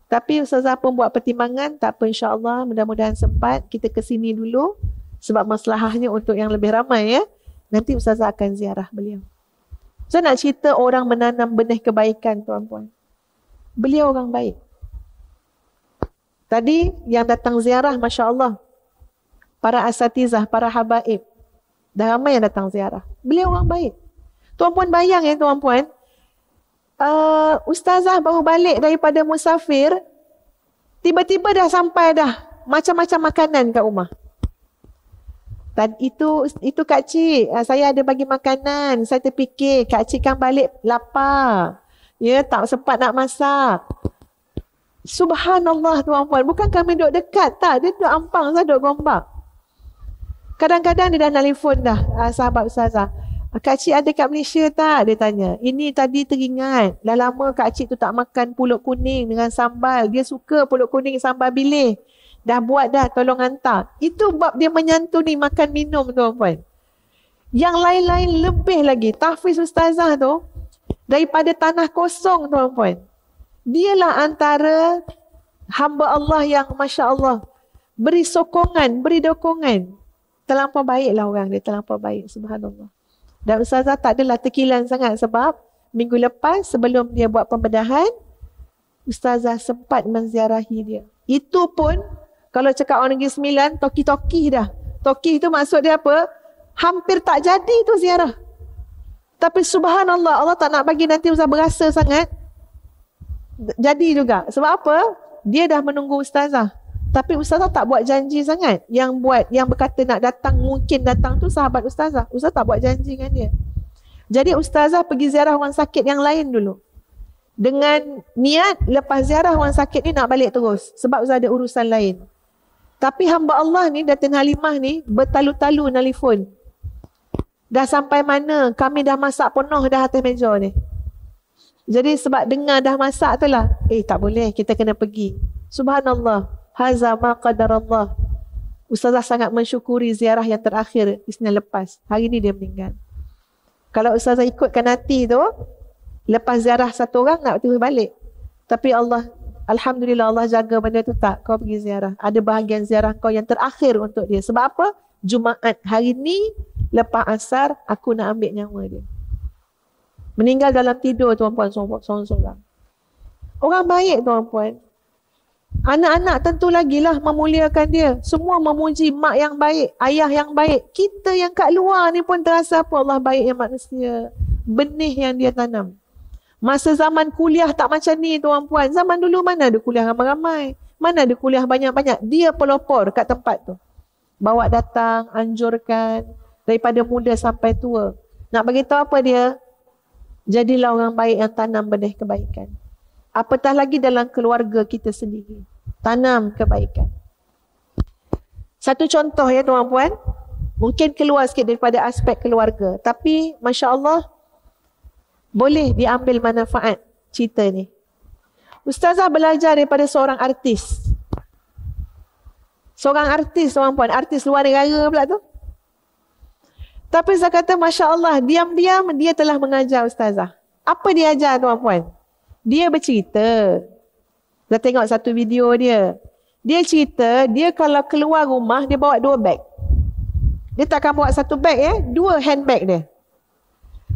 tapi Ustazah pun buat pertimbangan, tak apa insyaAllah mudah-mudahan sempat kita ke sini dulu sebab masalahnya untuk yang lebih ramai ya. Nanti Ustazah akan ziarah beliau. Saya nak cerita orang menanam benih kebaikan tuan tuan Beliau orang baik. Tadi yang datang ziarah Masya Allah. Para asatizah, para habaib. Dah ramai yang datang ziarah. Beliau orang baik. Tuan-puan bayang ya tuan-puan uh, ustazah baru balik daripada musafir tiba-tiba dah sampai dah macam-macam makanan kat rumah dan itu itu kak cik ah, saya ada bagi makanan saya terfikir kak cik kan balik lapar ya tak sempat nak masak subhanallah tuan puan bukan kami duduk dekat tak dia duduk ampang saya duduk gombak Kadang-kadang dia dah telefon dah ah, sahabat ustazah. Kak Cik ada kat Malaysia tak? Dia tanya. Ini tadi teringat. Dah lama Kak Cik tu tak makan pulut kuning dengan sambal. Dia suka pulut kuning sambal bilik. Dah buat dah. Tolong hantar. Itu bab dia menyantuni makan minum tu puan. Yang lain-lain lebih lagi. Tahfiz Ustazah tu. Daripada tanah kosong tu puan. Dialah antara hamba Allah yang Masya Allah. Beri sokongan, beri dokongan. Terlampau baiklah orang dia. Terlampau baik. Subhanallah. Dan ustazah tak adalah tekilan sangat sebab minggu lepas sebelum dia buat pembedahan, ustazah sempat menziarahi dia. Itu pun kalau cakap orang negeri sembilan, toki-toki dah. Toki itu maksud dia apa? Hampir tak jadi tu ziarah. Tapi subhanallah, Allah tak nak bagi nanti ustazah berasa sangat. Jadi juga. Sebab apa? Dia dah menunggu ustazah tapi ustazah tak buat janji sangat yang buat yang berkata nak datang mungkin datang tu sahabat ustazah ustazah tak buat janji dengan dia jadi ustazah pergi ziarah orang sakit yang lain dulu dengan niat lepas ziarah orang sakit ni nak balik terus sebab ustazah ada urusan lain tapi hamba Allah ni Datin Halimah ni bertalu-talu telefon dah sampai mana kami dah masak penuh dah atas meja ni jadi sebab dengar dah masak tu lah eh tak boleh kita kena pergi subhanallah Haza ma qadar Allah. Ustazah sangat mensyukuri ziarah yang terakhir Isnin lepas. Hari ini dia meninggal. Kalau Ustazah ikutkan hati tu, lepas ziarah satu orang nak terus balik. Tapi Allah, Alhamdulillah Allah jaga benda tu tak. Kau pergi ziarah. Ada bahagian ziarah kau yang terakhir untuk dia. Sebab apa? Jumaat hari ni lepas asar aku nak ambil nyawa dia. Meninggal dalam tidur tuan-puan seorang-seorang. Orang baik tuan-puan. Anak-anak tentu lagilah memuliakan dia. Semua memuji mak yang baik, ayah yang baik. Kita yang kat luar ni pun terasa apa Allah baiknya manusia. Benih yang dia tanam. Masa zaman kuliah tak macam ni tuan puan. Zaman dulu mana ada kuliah ramai-ramai. Mana ada kuliah banyak-banyak. Dia pelopor kat tempat tu. Bawa datang, anjurkan. Daripada muda sampai tua. Nak beritahu apa dia? Jadilah orang baik yang tanam benih kebaikan apatah lagi dalam keluarga kita sendiri. Tanam kebaikan. Satu contoh ya tuan-puan, mungkin keluar sikit daripada aspek keluarga, tapi masya-Allah boleh diambil manfaat cerita ni. Ustazah belajar daripada seorang artis. Seorang artis tuan-puan, artis luar negara pula tu. Tapi saya kata Masya Allah, diam-diam dia telah mengajar Ustazah. Apa dia ajar tuan-puan? dia bercerita. Kita tengok satu video dia. Dia cerita, dia kalau keluar rumah, dia bawa dua beg. Dia takkan bawa satu beg, eh? dua handbag dia.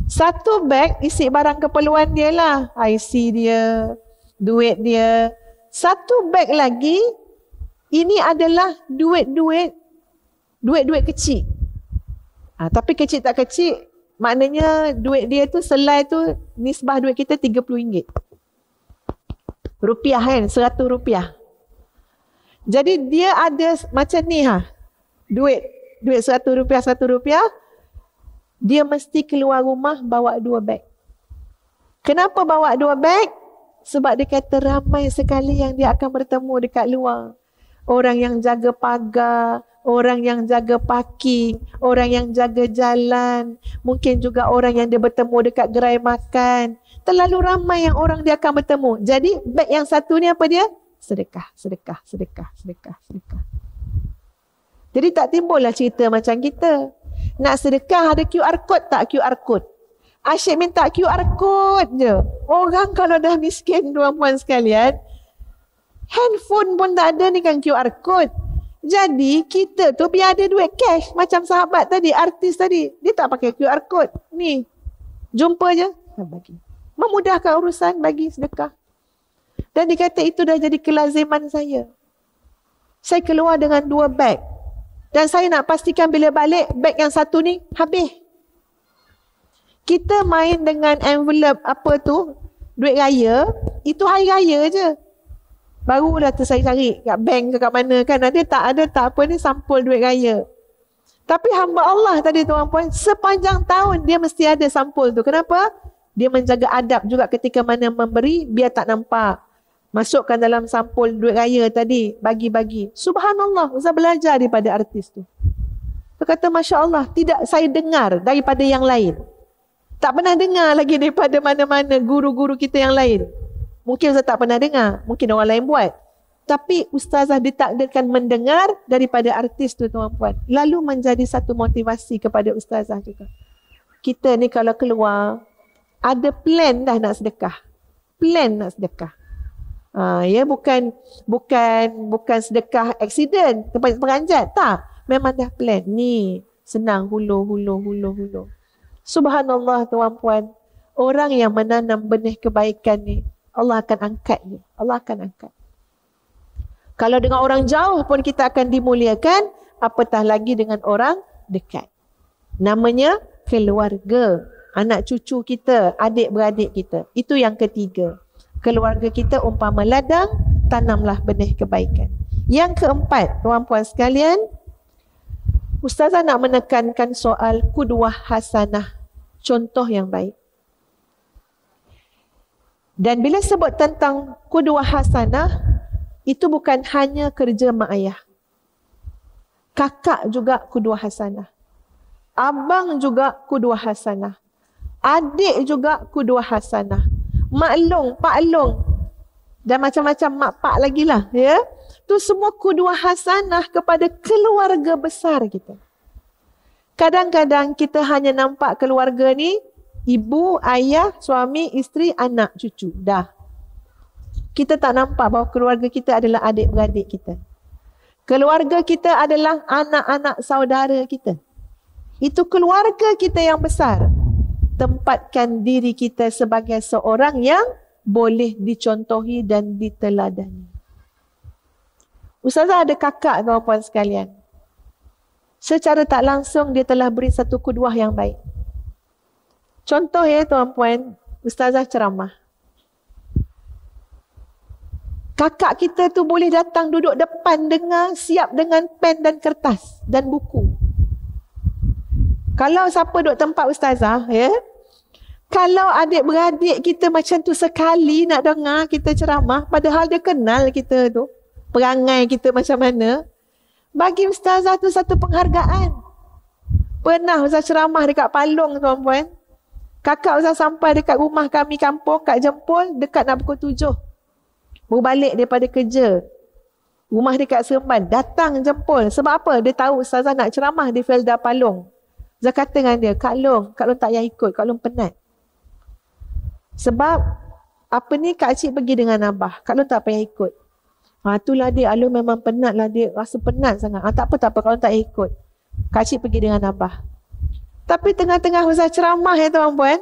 Satu beg isi barang keperluan dia lah. IC dia, duit dia. Satu beg lagi, ini adalah duit-duit, duit-duit kecil. Ha, tapi kecil tak kecil, maknanya duit dia tu, selai tu, nisbah duit kita RM30. Rupiah kan? Seratus rupiah. Jadi dia ada macam ni ha. Duit. Duit satu rupiah, satu rupiah. Dia mesti keluar rumah bawa dua beg. Kenapa bawa dua beg? Sebab dia kata ramai sekali yang dia akan bertemu dekat luar. Orang yang jaga pagar, orang yang jaga parking, orang yang jaga jalan, mungkin juga orang yang dia bertemu dekat gerai makan. Terlalu ramai yang orang dia akan bertemu. Jadi bag yang satu ni apa dia? Sedekah, sedekah, sedekah, sedekah, sedekah. Jadi tak timbul lah cerita macam kita. Nak sedekah ada QR code tak QR code? Asyik minta QR code je. Orang kalau dah miskin dua puan sekalian, handphone pun tak ada ni kan QR code. Jadi kita tu biar ada duit cash macam sahabat tadi, artis tadi. Dia tak pakai QR code. Ni, jumpa je. Bagi. Memudahkan urusan bagi sedekah. Dan dia kata itu dah jadi kelaziman saya. Saya keluar dengan dua beg. Dan saya nak pastikan bila balik, beg yang satu ni habis. Kita main dengan envelope apa tu, duit raya, itu hari raya je. Barulah tersarik-sarik kat bank ke kat mana kan. Ada tak ada tak apa ni sampul duit raya. Tapi hamba Allah tadi tuan puan sepanjang tahun dia mesti ada sampul tu. Kenapa? Dia menjaga adab juga ketika mana memberi biar tak nampak. Masukkan dalam sampul duit raya tadi bagi-bagi. Subhanallah Ustaz belajar daripada artis tu. Dia kata Masya Allah tidak saya dengar daripada yang lain. Tak pernah dengar lagi daripada mana-mana guru-guru kita yang lain. Mungkin Ustazah tak pernah dengar. Mungkin orang lain buat. Tapi Ustazah ditakdirkan mendengar daripada artis tu tuan-puan. Lalu menjadi satu motivasi kepada Ustazah juga. Kita ni kalau keluar, ada plan dah nak sedekah. Plan nak sedekah. Ha, ya bukan bukan bukan sedekah accident tempat peranjat tak memang dah plan ni senang hulu hulu hulu hulu subhanallah tuan puan orang yang menanam benih kebaikan ni Allah akan angkat dia. Allah akan angkat. Kalau dengan orang jauh pun kita akan dimuliakan, apatah lagi dengan orang dekat. Namanya keluarga. Anak cucu kita, adik-beradik kita. Itu yang ketiga. Keluarga kita umpama ladang, tanamlah benih kebaikan. Yang keempat, tuan-puan sekalian, Ustazah nak menekankan soal kuduah hasanah, contoh yang baik. Dan bila sebut tentang kudwa hasanah, itu bukan hanya kerja mak ayah. Kakak juga kudwa hasanah. Abang juga kudwa hasanah. Adik juga kudwa hasanah. Mak long, pak long. Dan macam-macam mak pak lagi lah. Ya? Itu semua kudwa hasanah kepada keluarga besar kita. Kadang-kadang kita hanya nampak keluarga ni ibu, ayah, suami, isteri, anak, cucu. Dah. Kita tak nampak bahawa keluarga kita adalah adik-beradik kita. Keluarga kita adalah anak-anak saudara kita. Itu keluarga kita yang besar. Tempatkan diri kita sebagai seorang yang boleh dicontohi dan diteladani. Ustazah ada kakak tuan-puan sekalian. Secara tak langsung dia telah beri satu kuduah yang baik. Contoh ya tuan-puan, ustazah ceramah. Kakak kita tu boleh datang duduk depan dengar siap dengan pen dan kertas dan buku. Kalau siapa duduk tempat ustazah ya. Kalau adik-beradik kita macam tu sekali nak dengar kita ceramah padahal dia kenal kita tu. Perangai kita macam mana? Bagi ustazah tu satu penghargaan. Pernah ustazah ceramah dekat palung tuan-puan, Kakak Uzzah sampai dekat rumah kami kampung kat Jempol dekat nak pukul tujuh. Berbalik daripada kerja. Rumah dekat Seremban. Datang Jempol. Sebab apa? Dia tahu Ustazah nak ceramah di Felda Palong. Uzzah kata dengan dia, Kak Long, Kak Long tak payah ikut. Kak Long penat. Sebab apa ni Kak Cik pergi dengan Abah. Kak Long tak payah ikut. Ha, itulah dia. Alun memang penat lah dia. Rasa penat sangat. Ha, tak apa, tak apa. Kalau tak ikut. Kak Cik pergi dengan Abah. Tapi tengah-tengah usah ceramah ya tuan-puan.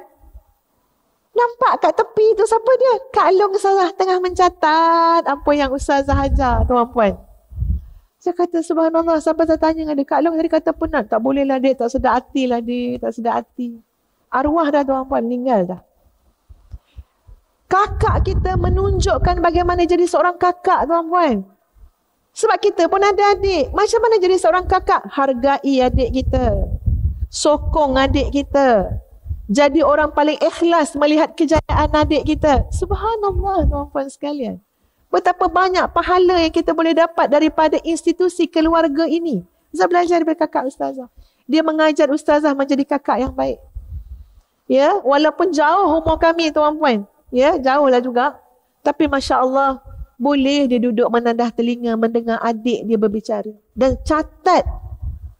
Nampak kat tepi tu siapa dia? Kak Long Ustazah tengah mencatat apa yang usah sahaja tuan-puan. Saya kata subhanallah siapa saya tanya dengan dia. Kak Long tadi kata penat. Tak boleh lah dia. Tak sedar hati lah dia. Tak sedar hati. Arwah dah tuan-puan. Meninggal dah. Kakak kita menunjukkan bagaimana jadi seorang kakak tuan-puan. Sebab kita pun ada adik. Macam mana jadi seorang kakak? Hargai adik kita sokong adik kita. Jadi orang paling ikhlas melihat kejayaan adik kita. Subhanallah tuan-tuan sekalian. Betapa banyak pahala yang kita boleh dapat daripada institusi keluarga ini. Ustazah belajar daripada kakak ustazah. Dia mengajar ustazah menjadi kakak yang baik. Ya, walaupun jauh umur kami tuan-tuan. Ya, jauhlah juga. Tapi Masya Allah, boleh dia duduk menandah telinga mendengar adik dia berbicara. Dan catat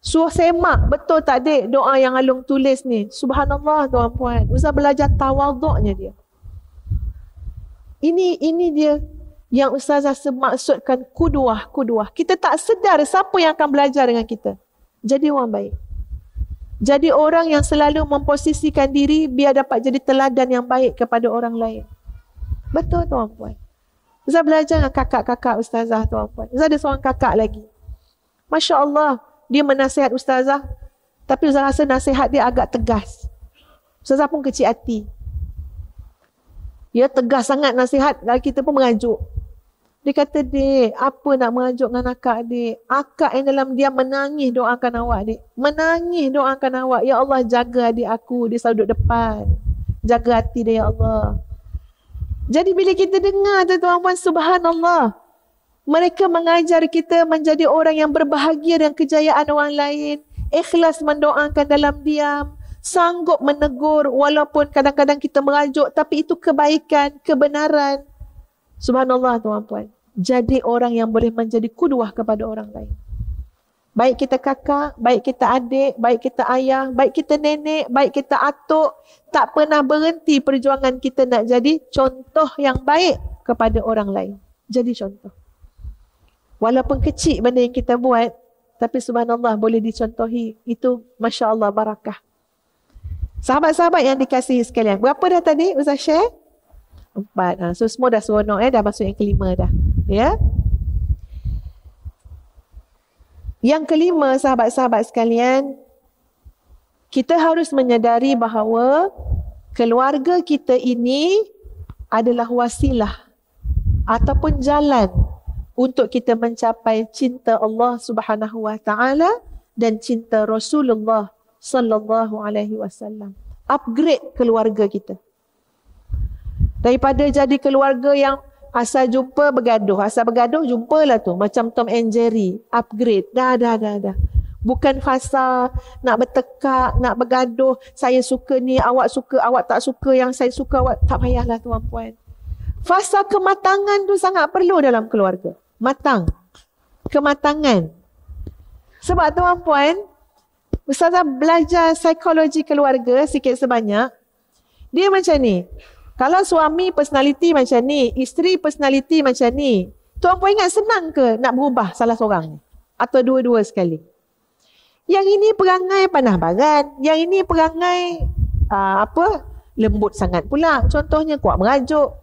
Suruh semak betul tak dek doa yang Alung tulis ni. Subhanallah tuan puan. Ustaz belajar tawaduknya dia. Ini ini dia yang ustazah semaksudkan kuduah kuduah. Kita tak sedar siapa yang akan belajar dengan kita. Jadi orang baik. Jadi orang yang selalu memposisikan diri biar dapat jadi teladan yang baik kepada orang lain. Betul tuan puan. Ustaz belajar dengan kakak-kakak ustazah tuan puan. Ustaz ada seorang kakak lagi. Masya Allah dia menasihat ustazah tapi ustazah rasa nasihat dia agak tegas ustazah pun kecil hati dia tegas sangat nasihat dan kita pun mengajuk dia kata dek apa nak mengajuk dengan akak dek akak yang dalam dia menangis doakan awak dek menangis doakan awak ya Allah jaga adik aku dia selalu duduk depan jaga hati dia ya Allah jadi bila kita dengar tuan-tuan subhanallah mereka mengajar kita menjadi orang yang berbahagia dengan kejayaan orang lain, ikhlas mendoakan dalam diam, sanggup menegur walaupun kadang-kadang kita merajuk tapi itu kebaikan, kebenaran. Subhanallah tuan-puan. Jadi orang yang boleh menjadi kuduah kepada orang lain. Baik kita kakak, baik kita adik, baik kita ayah, baik kita nenek, baik kita atuk, tak pernah berhenti perjuangan kita nak jadi contoh yang baik kepada orang lain. Jadi contoh. Walaupun kecil benda yang kita buat, tapi subhanallah boleh dicontohi. Itu Masya Allah barakah. Sahabat-sahabat yang dikasihi sekalian. Berapa dah tadi Ustaz Syekh? Empat. Ah, so semua dah seronok eh. Dah masuk yang kelima dah. Ya? Yang kelima sahabat-sahabat sekalian. Kita harus menyadari bahawa keluarga kita ini adalah wasilah ataupun jalan untuk kita mencapai cinta Allah Subhanahu wa taala dan cinta Rasulullah sallallahu alaihi wasallam. Upgrade keluarga kita. Daripada jadi keluarga yang asal jumpa bergaduh, asal bergaduh jumpalah tu macam Tom and Jerry, upgrade. Dah dah dah dah. Bukan fasa nak bertekak, nak bergaduh. Saya suka ni, awak suka, awak tak suka. Yang saya suka, awak tak payahlah tuan-puan. Fasa kematangan tu sangat perlu dalam keluarga matang. Kematangan. Sebab tuan puan, Ustazah belajar psikologi keluarga sikit sebanyak. Dia macam ni. Kalau suami personaliti macam ni, isteri personaliti macam ni, tuan puan ingat senang ke nak berubah salah seorang Atau dua-dua sekali? Yang ini perangai panah barat. Yang ini perangai aa, ah, apa lembut sangat pula. Contohnya kuat merajuk.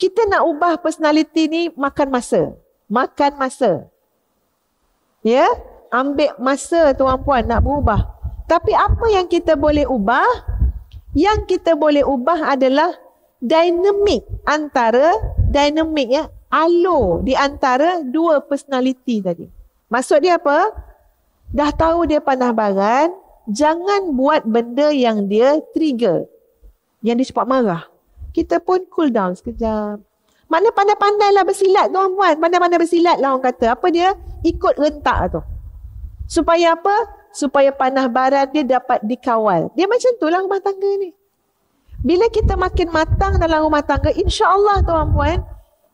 Kita nak ubah personaliti ni makan masa makan masa. Ya, ambil masa tuan-puan nak berubah. Tapi apa yang kita boleh ubah? Yang kita boleh ubah adalah dinamik antara dinamik ya, alur di antara dua personaliti tadi. Maksud dia apa? Dah tahu dia panah baran, jangan buat benda yang dia trigger. Yang dia cepat marah. Kita pun cool down sekejap. Mana pandai-pandai lah bersilat tuan-puan. Pandai-pandai bersilat lah orang kata. Apa dia? Ikut rentak tu. Supaya apa? Supaya panah barat dia dapat dikawal. Dia macam tu lah rumah tangga ni. Bila kita makin matang dalam rumah tangga, insya Allah tuan-puan,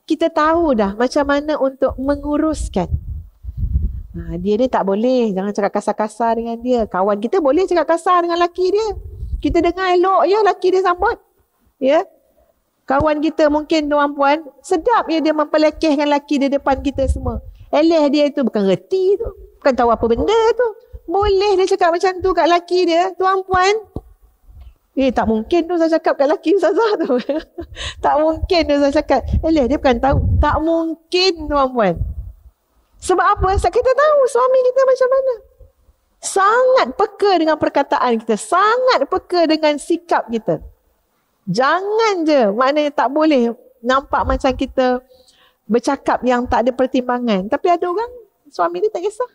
kita tahu dah macam mana untuk menguruskan. Ha, dia ni tak boleh. Jangan cakap kasar-kasar dengan dia. Kawan kita boleh cakap kasar dengan laki dia. Kita dengar elok ya laki dia sambut. Ya, yeah? kawan kita mungkin orang puan sedap ya dia mempelekehkan laki di depan kita semua eleh dia itu bukan reti tu bukan tahu apa benda tu boleh dia cakap macam tu kat laki dia tuan puan Eh tak mungkin tu saya cakap kat laki saya tu. [laughs] tak mungkin tu saya cakap. Eh dia bukan tahu. Tak mungkin tuan puan. Sebab apa? Sebab kita tahu suami kita macam mana. Sangat peka dengan perkataan kita. Sangat peka dengan sikap kita. Jangan je. Maknanya tak boleh nampak macam kita bercakap yang tak ada pertimbangan. Tapi ada orang suami dia tak kisah.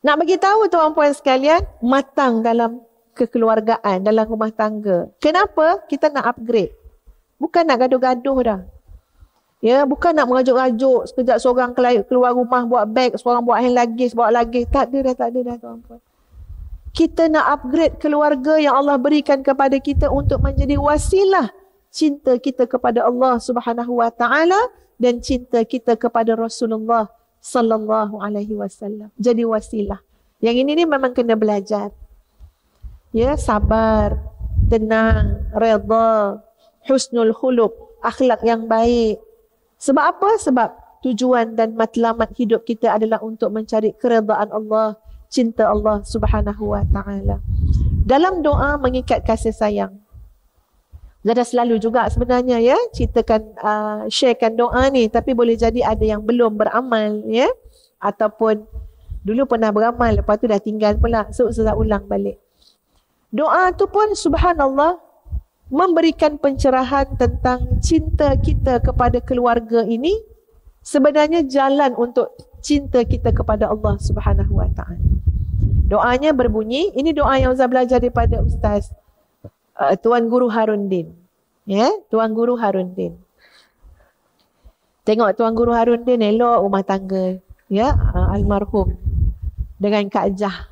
Nak bagi tahu tuan puan sekalian, matang dalam kekeluargaan, dalam rumah tangga. Kenapa kita nak upgrade? Bukan nak gaduh-gaduh dah. Ya, bukan nak mengajuk-ajuk sekejap seorang keluar rumah buat beg, seorang buat hand lagi, buat lagi Tak ada dah, tak ada dah tuan puan kita nak upgrade keluarga yang Allah berikan kepada kita untuk menjadi wasilah cinta kita kepada Allah Subhanahu wa taala dan cinta kita kepada Rasulullah sallallahu alaihi wasallam. Jadi wasilah. Yang ini ni memang kena belajar. Ya, sabar, tenang, redha, husnul khuluq, akhlak yang baik. Sebab apa? Sebab tujuan dan matlamat hidup kita adalah untuk mencari keredaan Allah cinta Allah Subhanahu wa taala. Dalam doa mengikat kasih sayang. Zada selalu juga sebenarnya ya ceritakan uh, sharekan doa ni tapi boleh jadi ada yang belum beramal ya ataupun dulu pernah beramal lepas tu dah tinggal pula so saya ulang balik. Doa tu pun subhanallah memberikan pencerahan tentang cinta kita kepada keluarga ini sebenarnya jalan untuk cinta kita kepada Allah Subhanahu wa taala. Doanya berbunyi, ini doa yang Ustaz belajar daripada Ustaz uh, Tuan Guru Harun Din. Ya, yeah? Tuan Guru Harun Din. Tengok Tuan Guru Harun Din elok rumah tangga. Ya, yeah? uh, almarhum dengan Kak Jah.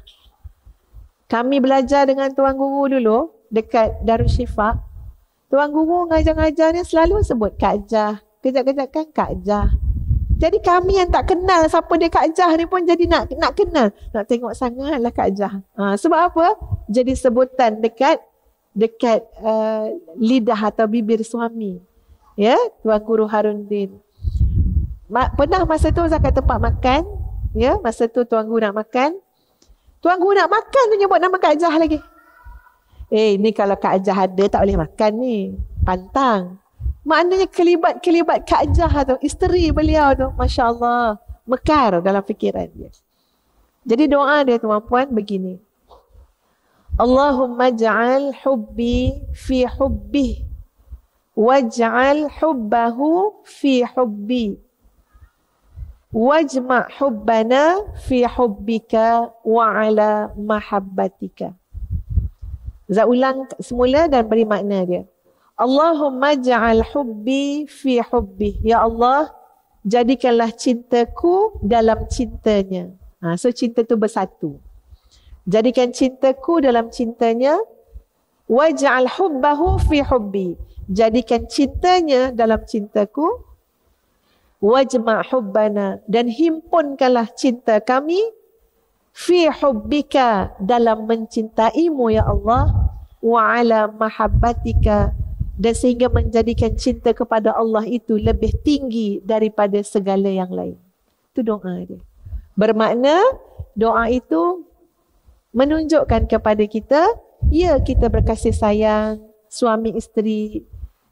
Kami belajar dengan Tuan Guru dulu dekat Darul Syifa. Tuan Guru ngajar-ngajarnya selalu sebut Kak Jah. Kejap-kejap kan Kak Jah. Jadi kami yang tak kenal siapa dia Kak Jah ni pun jadi nak nak kenal. Nak tengok sangatlah Kak Jah. Ha, sebab apa? Jadi sebutan dekat dekat uh, lidah atau bibir suami. Ya, Tuan Guru Harun Din. Ma- pernah masa tu Zakat tempat makan. Ya, masa tu Tuan Guru nak makan. Tuan Guru nak makan tu nyebut nama Kak Jah lagi. Eh, ni kalau Kak Jah ada tak boleh makan ni. Pantang maknanya kelibat-kelibat kajah tu, isteri beliau tu, Masya Allah, mekar dalam fikiran dia. Jadi doa dia tu puan begini. Allahumma ja'al hubbi fi hubbi waj'al hubbahu fi hubbi wajma' hubbana fi hubbika wa ala mahabbatika. Zat semula dan beri makna dia. Allahumma ja'al hubbi fi hubbi. Ya Allah, jadikanlah cintaku dalam cintanya. Ha, so cinta tu bersatu. Jadikan cintaku dalam cintanya. Waj'al hubbahu fi hubbi. Jadikan cintanya dalam cintaku. Wajma' hubbana. Dan himpunkanlah cinta kami. Fi hubbika. Dalam mencintaimu ya Allah. Wa ala mahabbatika dan sehingga menjadikan cinta kepada Allah itu lebih tinggi daripada segala yang lain. Itu doa dia. Bermakna doa itu menunjukkan kepada kita, ya kita berkasih sayang suami isteri,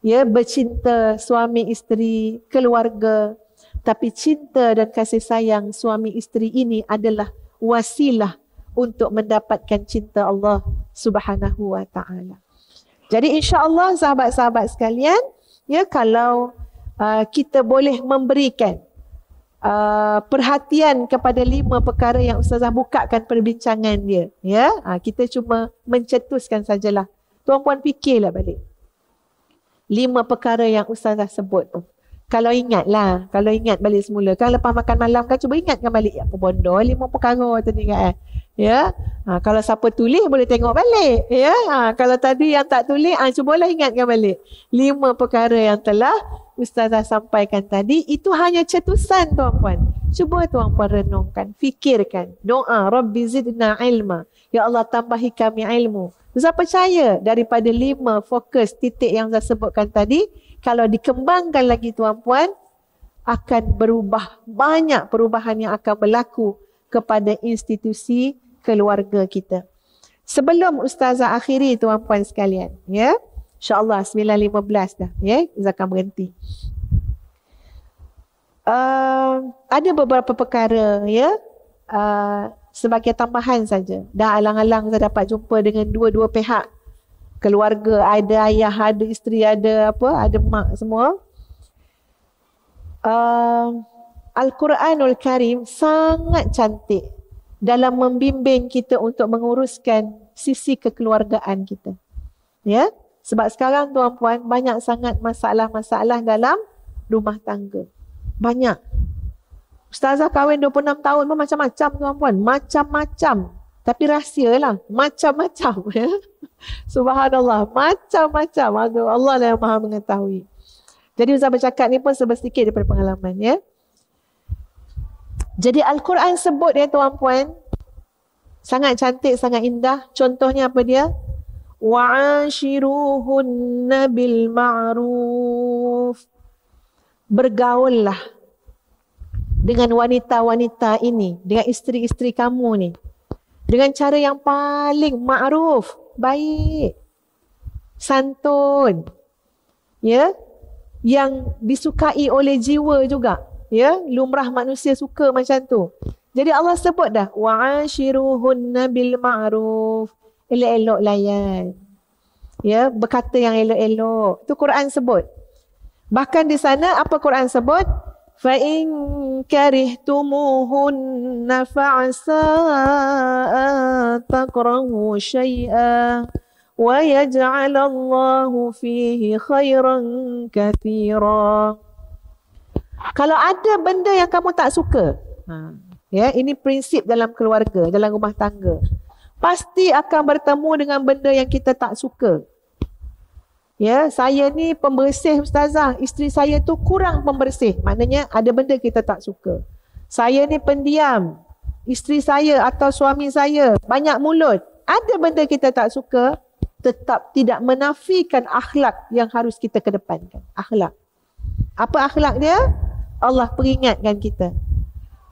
ya bercinta suami isteri, keluarga. Tapi cinta dan kasih sayang suami isteri ini adalah wasilah untuk mendapatkan cinta Allah Subhanahu wa taala. Jadi insya-Allah sahabat-sahabat sekalian, ya kalau uh, kita boleh memberikan uh, perhatian kepada lima perkara yang ustazah bukakan perbincangan dia, ya. Uh, kita cuma mencetuskan sajalah. Tuan-puan fikirlah balik. Lima perkara yang ustazah sebut tu. Kalau ingatlah, kalau ingat balik semula. Kalau lepas makan malam kan cuba ingatkan balik apa ya, benda lima perkara tadi kan. Eh. Ya, ha, kalau siapa tulis boleh tengok balik. Ya, ha, kalau tadi yang tak tulis, ha, cubalah ingatkan balik. Lima perkara yang telah Ustazah sampaikan tadi, itu hanya cetusan tuan-puan. Cuba tuan-puan renungkan, fikirkan. Doa, Rabbi zidna ilma. Ya Allah tambahi kami ilmu. Ustazah percaya daripada lima fokus titik yang saya sebutkan tadi, kalau dikembangkan lagi tuan-puan, akan berubah banyak perubahan yang akan berlaku kepada institusi keluarga kita. Sebelum ustazah akhiri tuan-puan sekalian, ya. Insya-Allah 9.15 dah, ya. Zakat berhenti. Uh, ada beberapa perkara ya uh, sebagai tambahan saja dah alang-alang saya dapat jumpa dengan dua-dua pihak keluarga ada ayah ada isteri ada apa ada mak semua uh, Al-Quranul Karim sangat cantik dalam membimbing kita untuk menguruskan sisi kekeluargaan kita. Ya? Sebab sekarang tuan-puan banyak sangat masalah-masalah dalam rumah tangga. Banyak. Ustazah kahwin 26 tahun pun macam-macam tuan-puan. Macam-macam. Tapi rahsia lah. Macam-macam. [laughs] Ya? Subhanallah. Macam-macam. Allah lah yang maha mengetahui. Jadi Ustazah bercakap ni pun sebesikit daripada pengalaman. Ya? Jadi Al-Quran sebut dia ya, tuan-puan sangat cantik sangat indah. Contohnya apa dia? Wa'ashiruhun bil bergaul lah dengan wanita-wanita ini, dengan isteri-isteri kamu ni. Dengan cara yang paling ma'ruf, baik. Santun. Ya? Yang disukai oleh jiwa juga ya lumrah manusia suka macam tu jadi Allah sebut dah wa'ashiruhun bil ma'ruf elok-elok layan ya berkata yang elok-elok tu Quran sebut bahkan di sana apa Quran sebut fa in karihtumuhun nafa'sa takrahu shay'a wa yaj'al Allahu fihi khairan katsiran kalau ada benda yang kamu tak suka, ha. ya, ini prinsip dalam keluarga, dalam rumah tangga. Pasti akan bertemu dengan benda yang kita tak suka. Ya, saya ni pembersih ustazah, isteri saya tu kurang pembersih. Maknanya ada benda kita tak suka. Saya ni pendiam. Isteri saya atau suami saya banyak mulut. Ada benda kita tak suka, tetap tidak menafikan akhlak yang harus kita kedepankan. Akhlak. Apa akhlak dia? Allah peringatkan kita.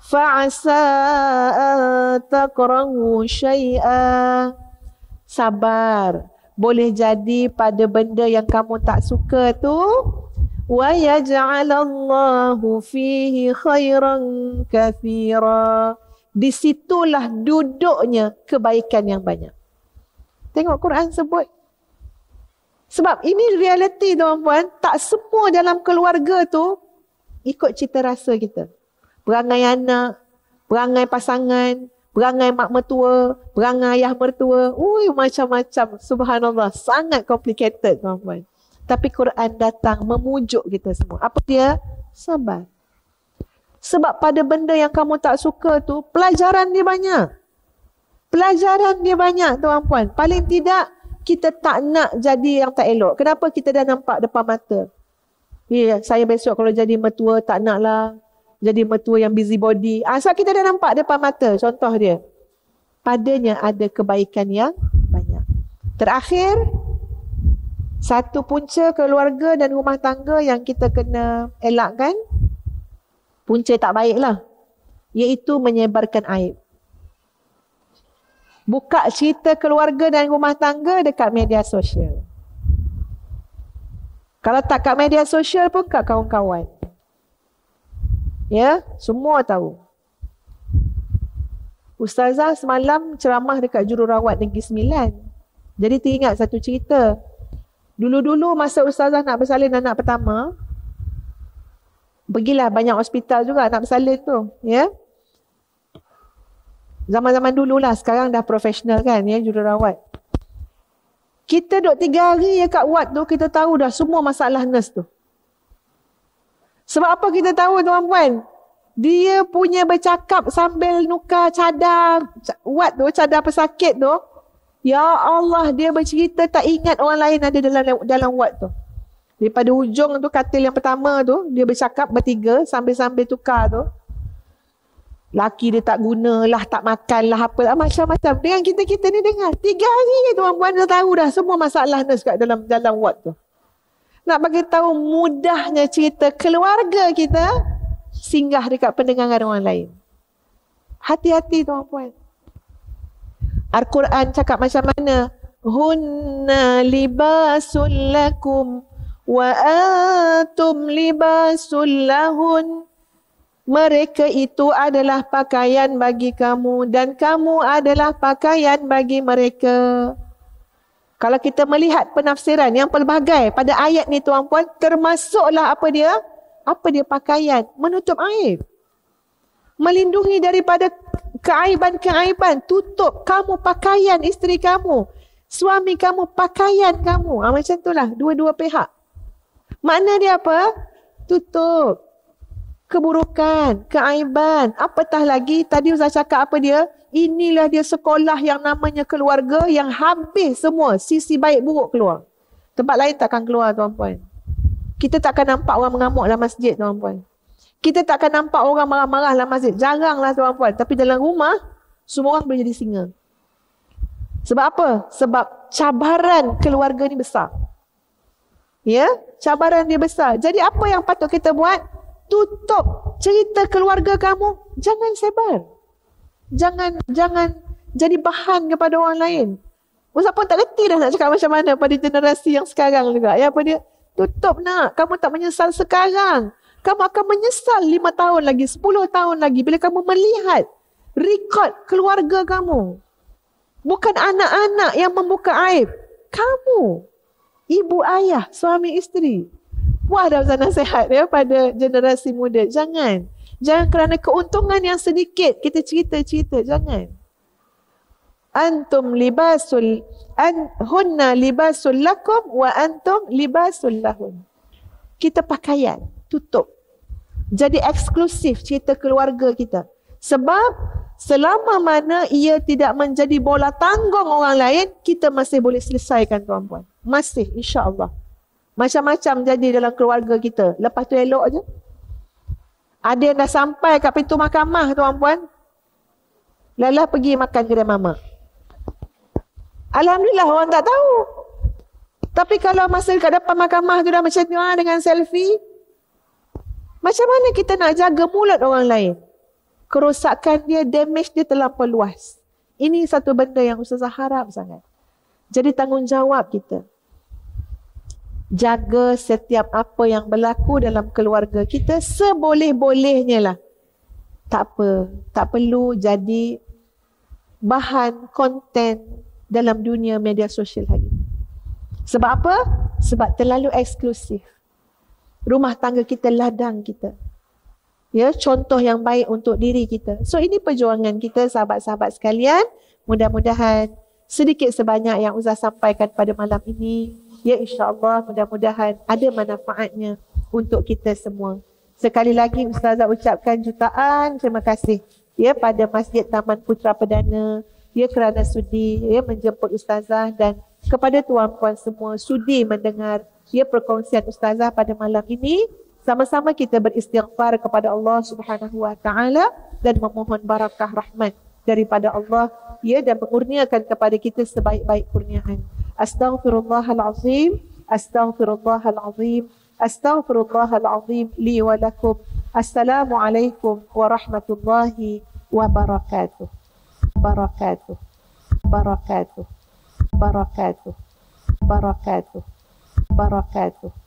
Fa'asa takrahu syai'a. Sabar. Boleh jadi pada benda yang kamu tak suka tu wa yaj'alallahu fihi khairan kathira. Di situlah duduknya kebaikan yang banyak. Tengok Quran sebut. Sebab ini realiti tuan-puan, tak semua dalam keluarga tu ikut cita rasa kita. Perangai anak, perangai pasangan, perangai mak mertua, perangai ayah mertua. Ui, macam-macam. Subhanallah, sangat complicated, tuan-tuan. Tapi Quran datang memujuk kita semua. Apa dia? Sabar. Sebab pada benda yang kamu tak suka tu, pelajaran dia banyak. Pelajaran dia banyak, tuan-tuan. Paling tidak, kita tak nak jadi yang tak elok. Kenapa kita dah nampak depan mata? Ya, yeah, saya besok kalau jadi metua tak naklah jadi metua yang busy body. Asal kita dah nampak depan mata contoh dia. Padanya ada kebaikan yang banyak. Terakhir, satu punca keluarga dan rumah tangga yang kita kena elakkan. Punca tak baiklah. Iaitu menyebarkan aib. Buka cerita keluarga dan rumah tangga dekat media sosial. Kalau tak kat media sosial pun kat kawan-kawan. Ya, semua tahu. Ustazah semalam ceramah dekat jururawat Negeri Sembilan. Jadi teringat satu cerita. Dulu-dulu masa Ustazah nak bersalin anak pertama, pergilah banyak hospital juga nak bersalin tu. Ya? Zaman-zaman dululah, sekarang dah profesional kan ya, jururawat. Kita duduk tiga hari ya kat ward tu, kita tahu dah semua masalah nurse tu. Sebab apa kita tahu tuan-puan? Dia punya bercakap sambil nuka cadar ward tu, cadar pesakit tu. Ya Allah, dia bercerita tak ingat orang lain ada dalam dalam ward tu. Daripada ujung tu katil yang pertama tu, dia bercakap bertiga sambil-sambil tukar tu laki dia tak guna lah, tak makan lah, apa lah, macam-macam. Dengan kita-kita ni dengar. Tiga hari tu puan dah tahu dah semua masalah nurse kat dalam dalam wad tu. Nak bagi tahu mudahnya cerita keluarga kita singgah dekat pendengaran orang lain. Hati-hati tuan puan. Al-Quran cakap macam mana? Hunna libasul lakum wa antum libasul mereka itu adalah pakaian bagi kamu dan kamu adalah pakaian bagi mereka. Kalau kita melihat penafsiran yang pelbagai pada ayat ni tuan puan termasuklah apa dia? Apa dia pakaian? Menutup aib. Melindungi daripada keaiban-keaiban, tutup kamu pakaian isteri kamu. Suami kamu pakaian kamu. Ha, macam itulah dua-dua pihak. Makna dia apa? Tutup keburukan, keaiban, apatah lagi tadi Ustaz cakap apa dia? Inilah dia sekolah yang namanya keluarga yang habis semua sisi baik buruk keluar. Tempat lain takkan keluar tuan-puan. Kita takkan nampak orang mengamuk dalam masjid tuan-puan. Kita takkan nampak orang marah-marah dalam masjid. Jaranglah tuan-puan. Tapi dalam rumah, semua orang boleh jadi singa. Sebab apa? Sebab cabaran keluarga ni besar. Ya? Cabaran dia besar. Jadi apa yang patut kita buat? tutup cerita keluarga kamu jangan sebar jangan jangan jadi bahan kepada orang lain Ustaz pun tak reti dah nak cakap macam mana pada generasi yang sekarang juga. Ya, apa dia? Tutup nak. Kamu tak menyesal sekarang. Kamu akan menyesal lima tahun lagi, sepuluh tahun lagi bila kamu melihat rekod keluarga kamu. Bukan anak-anak yang membuka aib. Kamu. Ibu ayah, suami isteri puas dah pasal sehat ya pada generasi muda. Jangan. Jangan kerana keuntungan yang sedikit kita cerita-cerita. Jangan. Antum libasul an, hunna libasul lakum wa antum libasul lahun. Kita pakaian tutup. Jadi eksklusif cerita keluarga kita. Sebab selama mana ia tidak menjadi bola tanggung orang lain, kita masih boleh selesaikan tuan-puan. Masih insya-Allah. Macam-macam jadi dalam keluarga kita. Lepas tu elok je. Ada yang dah sampai kat pintu mahkamah tuan-puan. Lala pergi makan kedai mama. Alhamdulillah orang tak tahu. Tapi kalau masa kat depan mahkamah tu dah macam ni ah, dengan selfie. Macam mana kita nak jaga mulut orang lain? Kerosakan dia, damage dia telah luas. Ini satu benda yang Ustazah harap sangat. Jadi tanggungjawab kita jaga setiap apa yang berlaku dalam keluarga kita seboleh-bolehnya lah. Tak apa, tak perlu jadi bahan konten dalam dunia media sosial hari ini. Sebab apa? Sebab terlalu eksklusif. Rumah tangga kita ladang kita. Ya, contoh yang baik untuk diri kita. So ini perjuangan kita sahabat-sahabat sekalian. Mudah-mudahan sedikit sebanyak yang Uzah sampaikan pada malam ini ya insyaallah mudah-mudahan ada manfaatnya untuk kita semua sekali lagi ustazah ucapkan jutaan terima kasih ya pada masjid taman putra perdana ya kerana sudi ya menjemput ustazah dan kepada tuan puan semua sudi mendengar ya perkongsian ustazah pada malam ini sama-sama kita beristighfar kepada Allah Subhanahu wa taala dan memohon barakah rahmat daripada Allah ya dan mengurniakan kepada kita sebaik-baik kurniaan. أستغفر الله العظيم أستغفر الله العظيم أستغفر الله العظيم لي ولكم السلام عليكم ورحمة الله وبركاته بركاته بركاته بركاته بركاته بركاته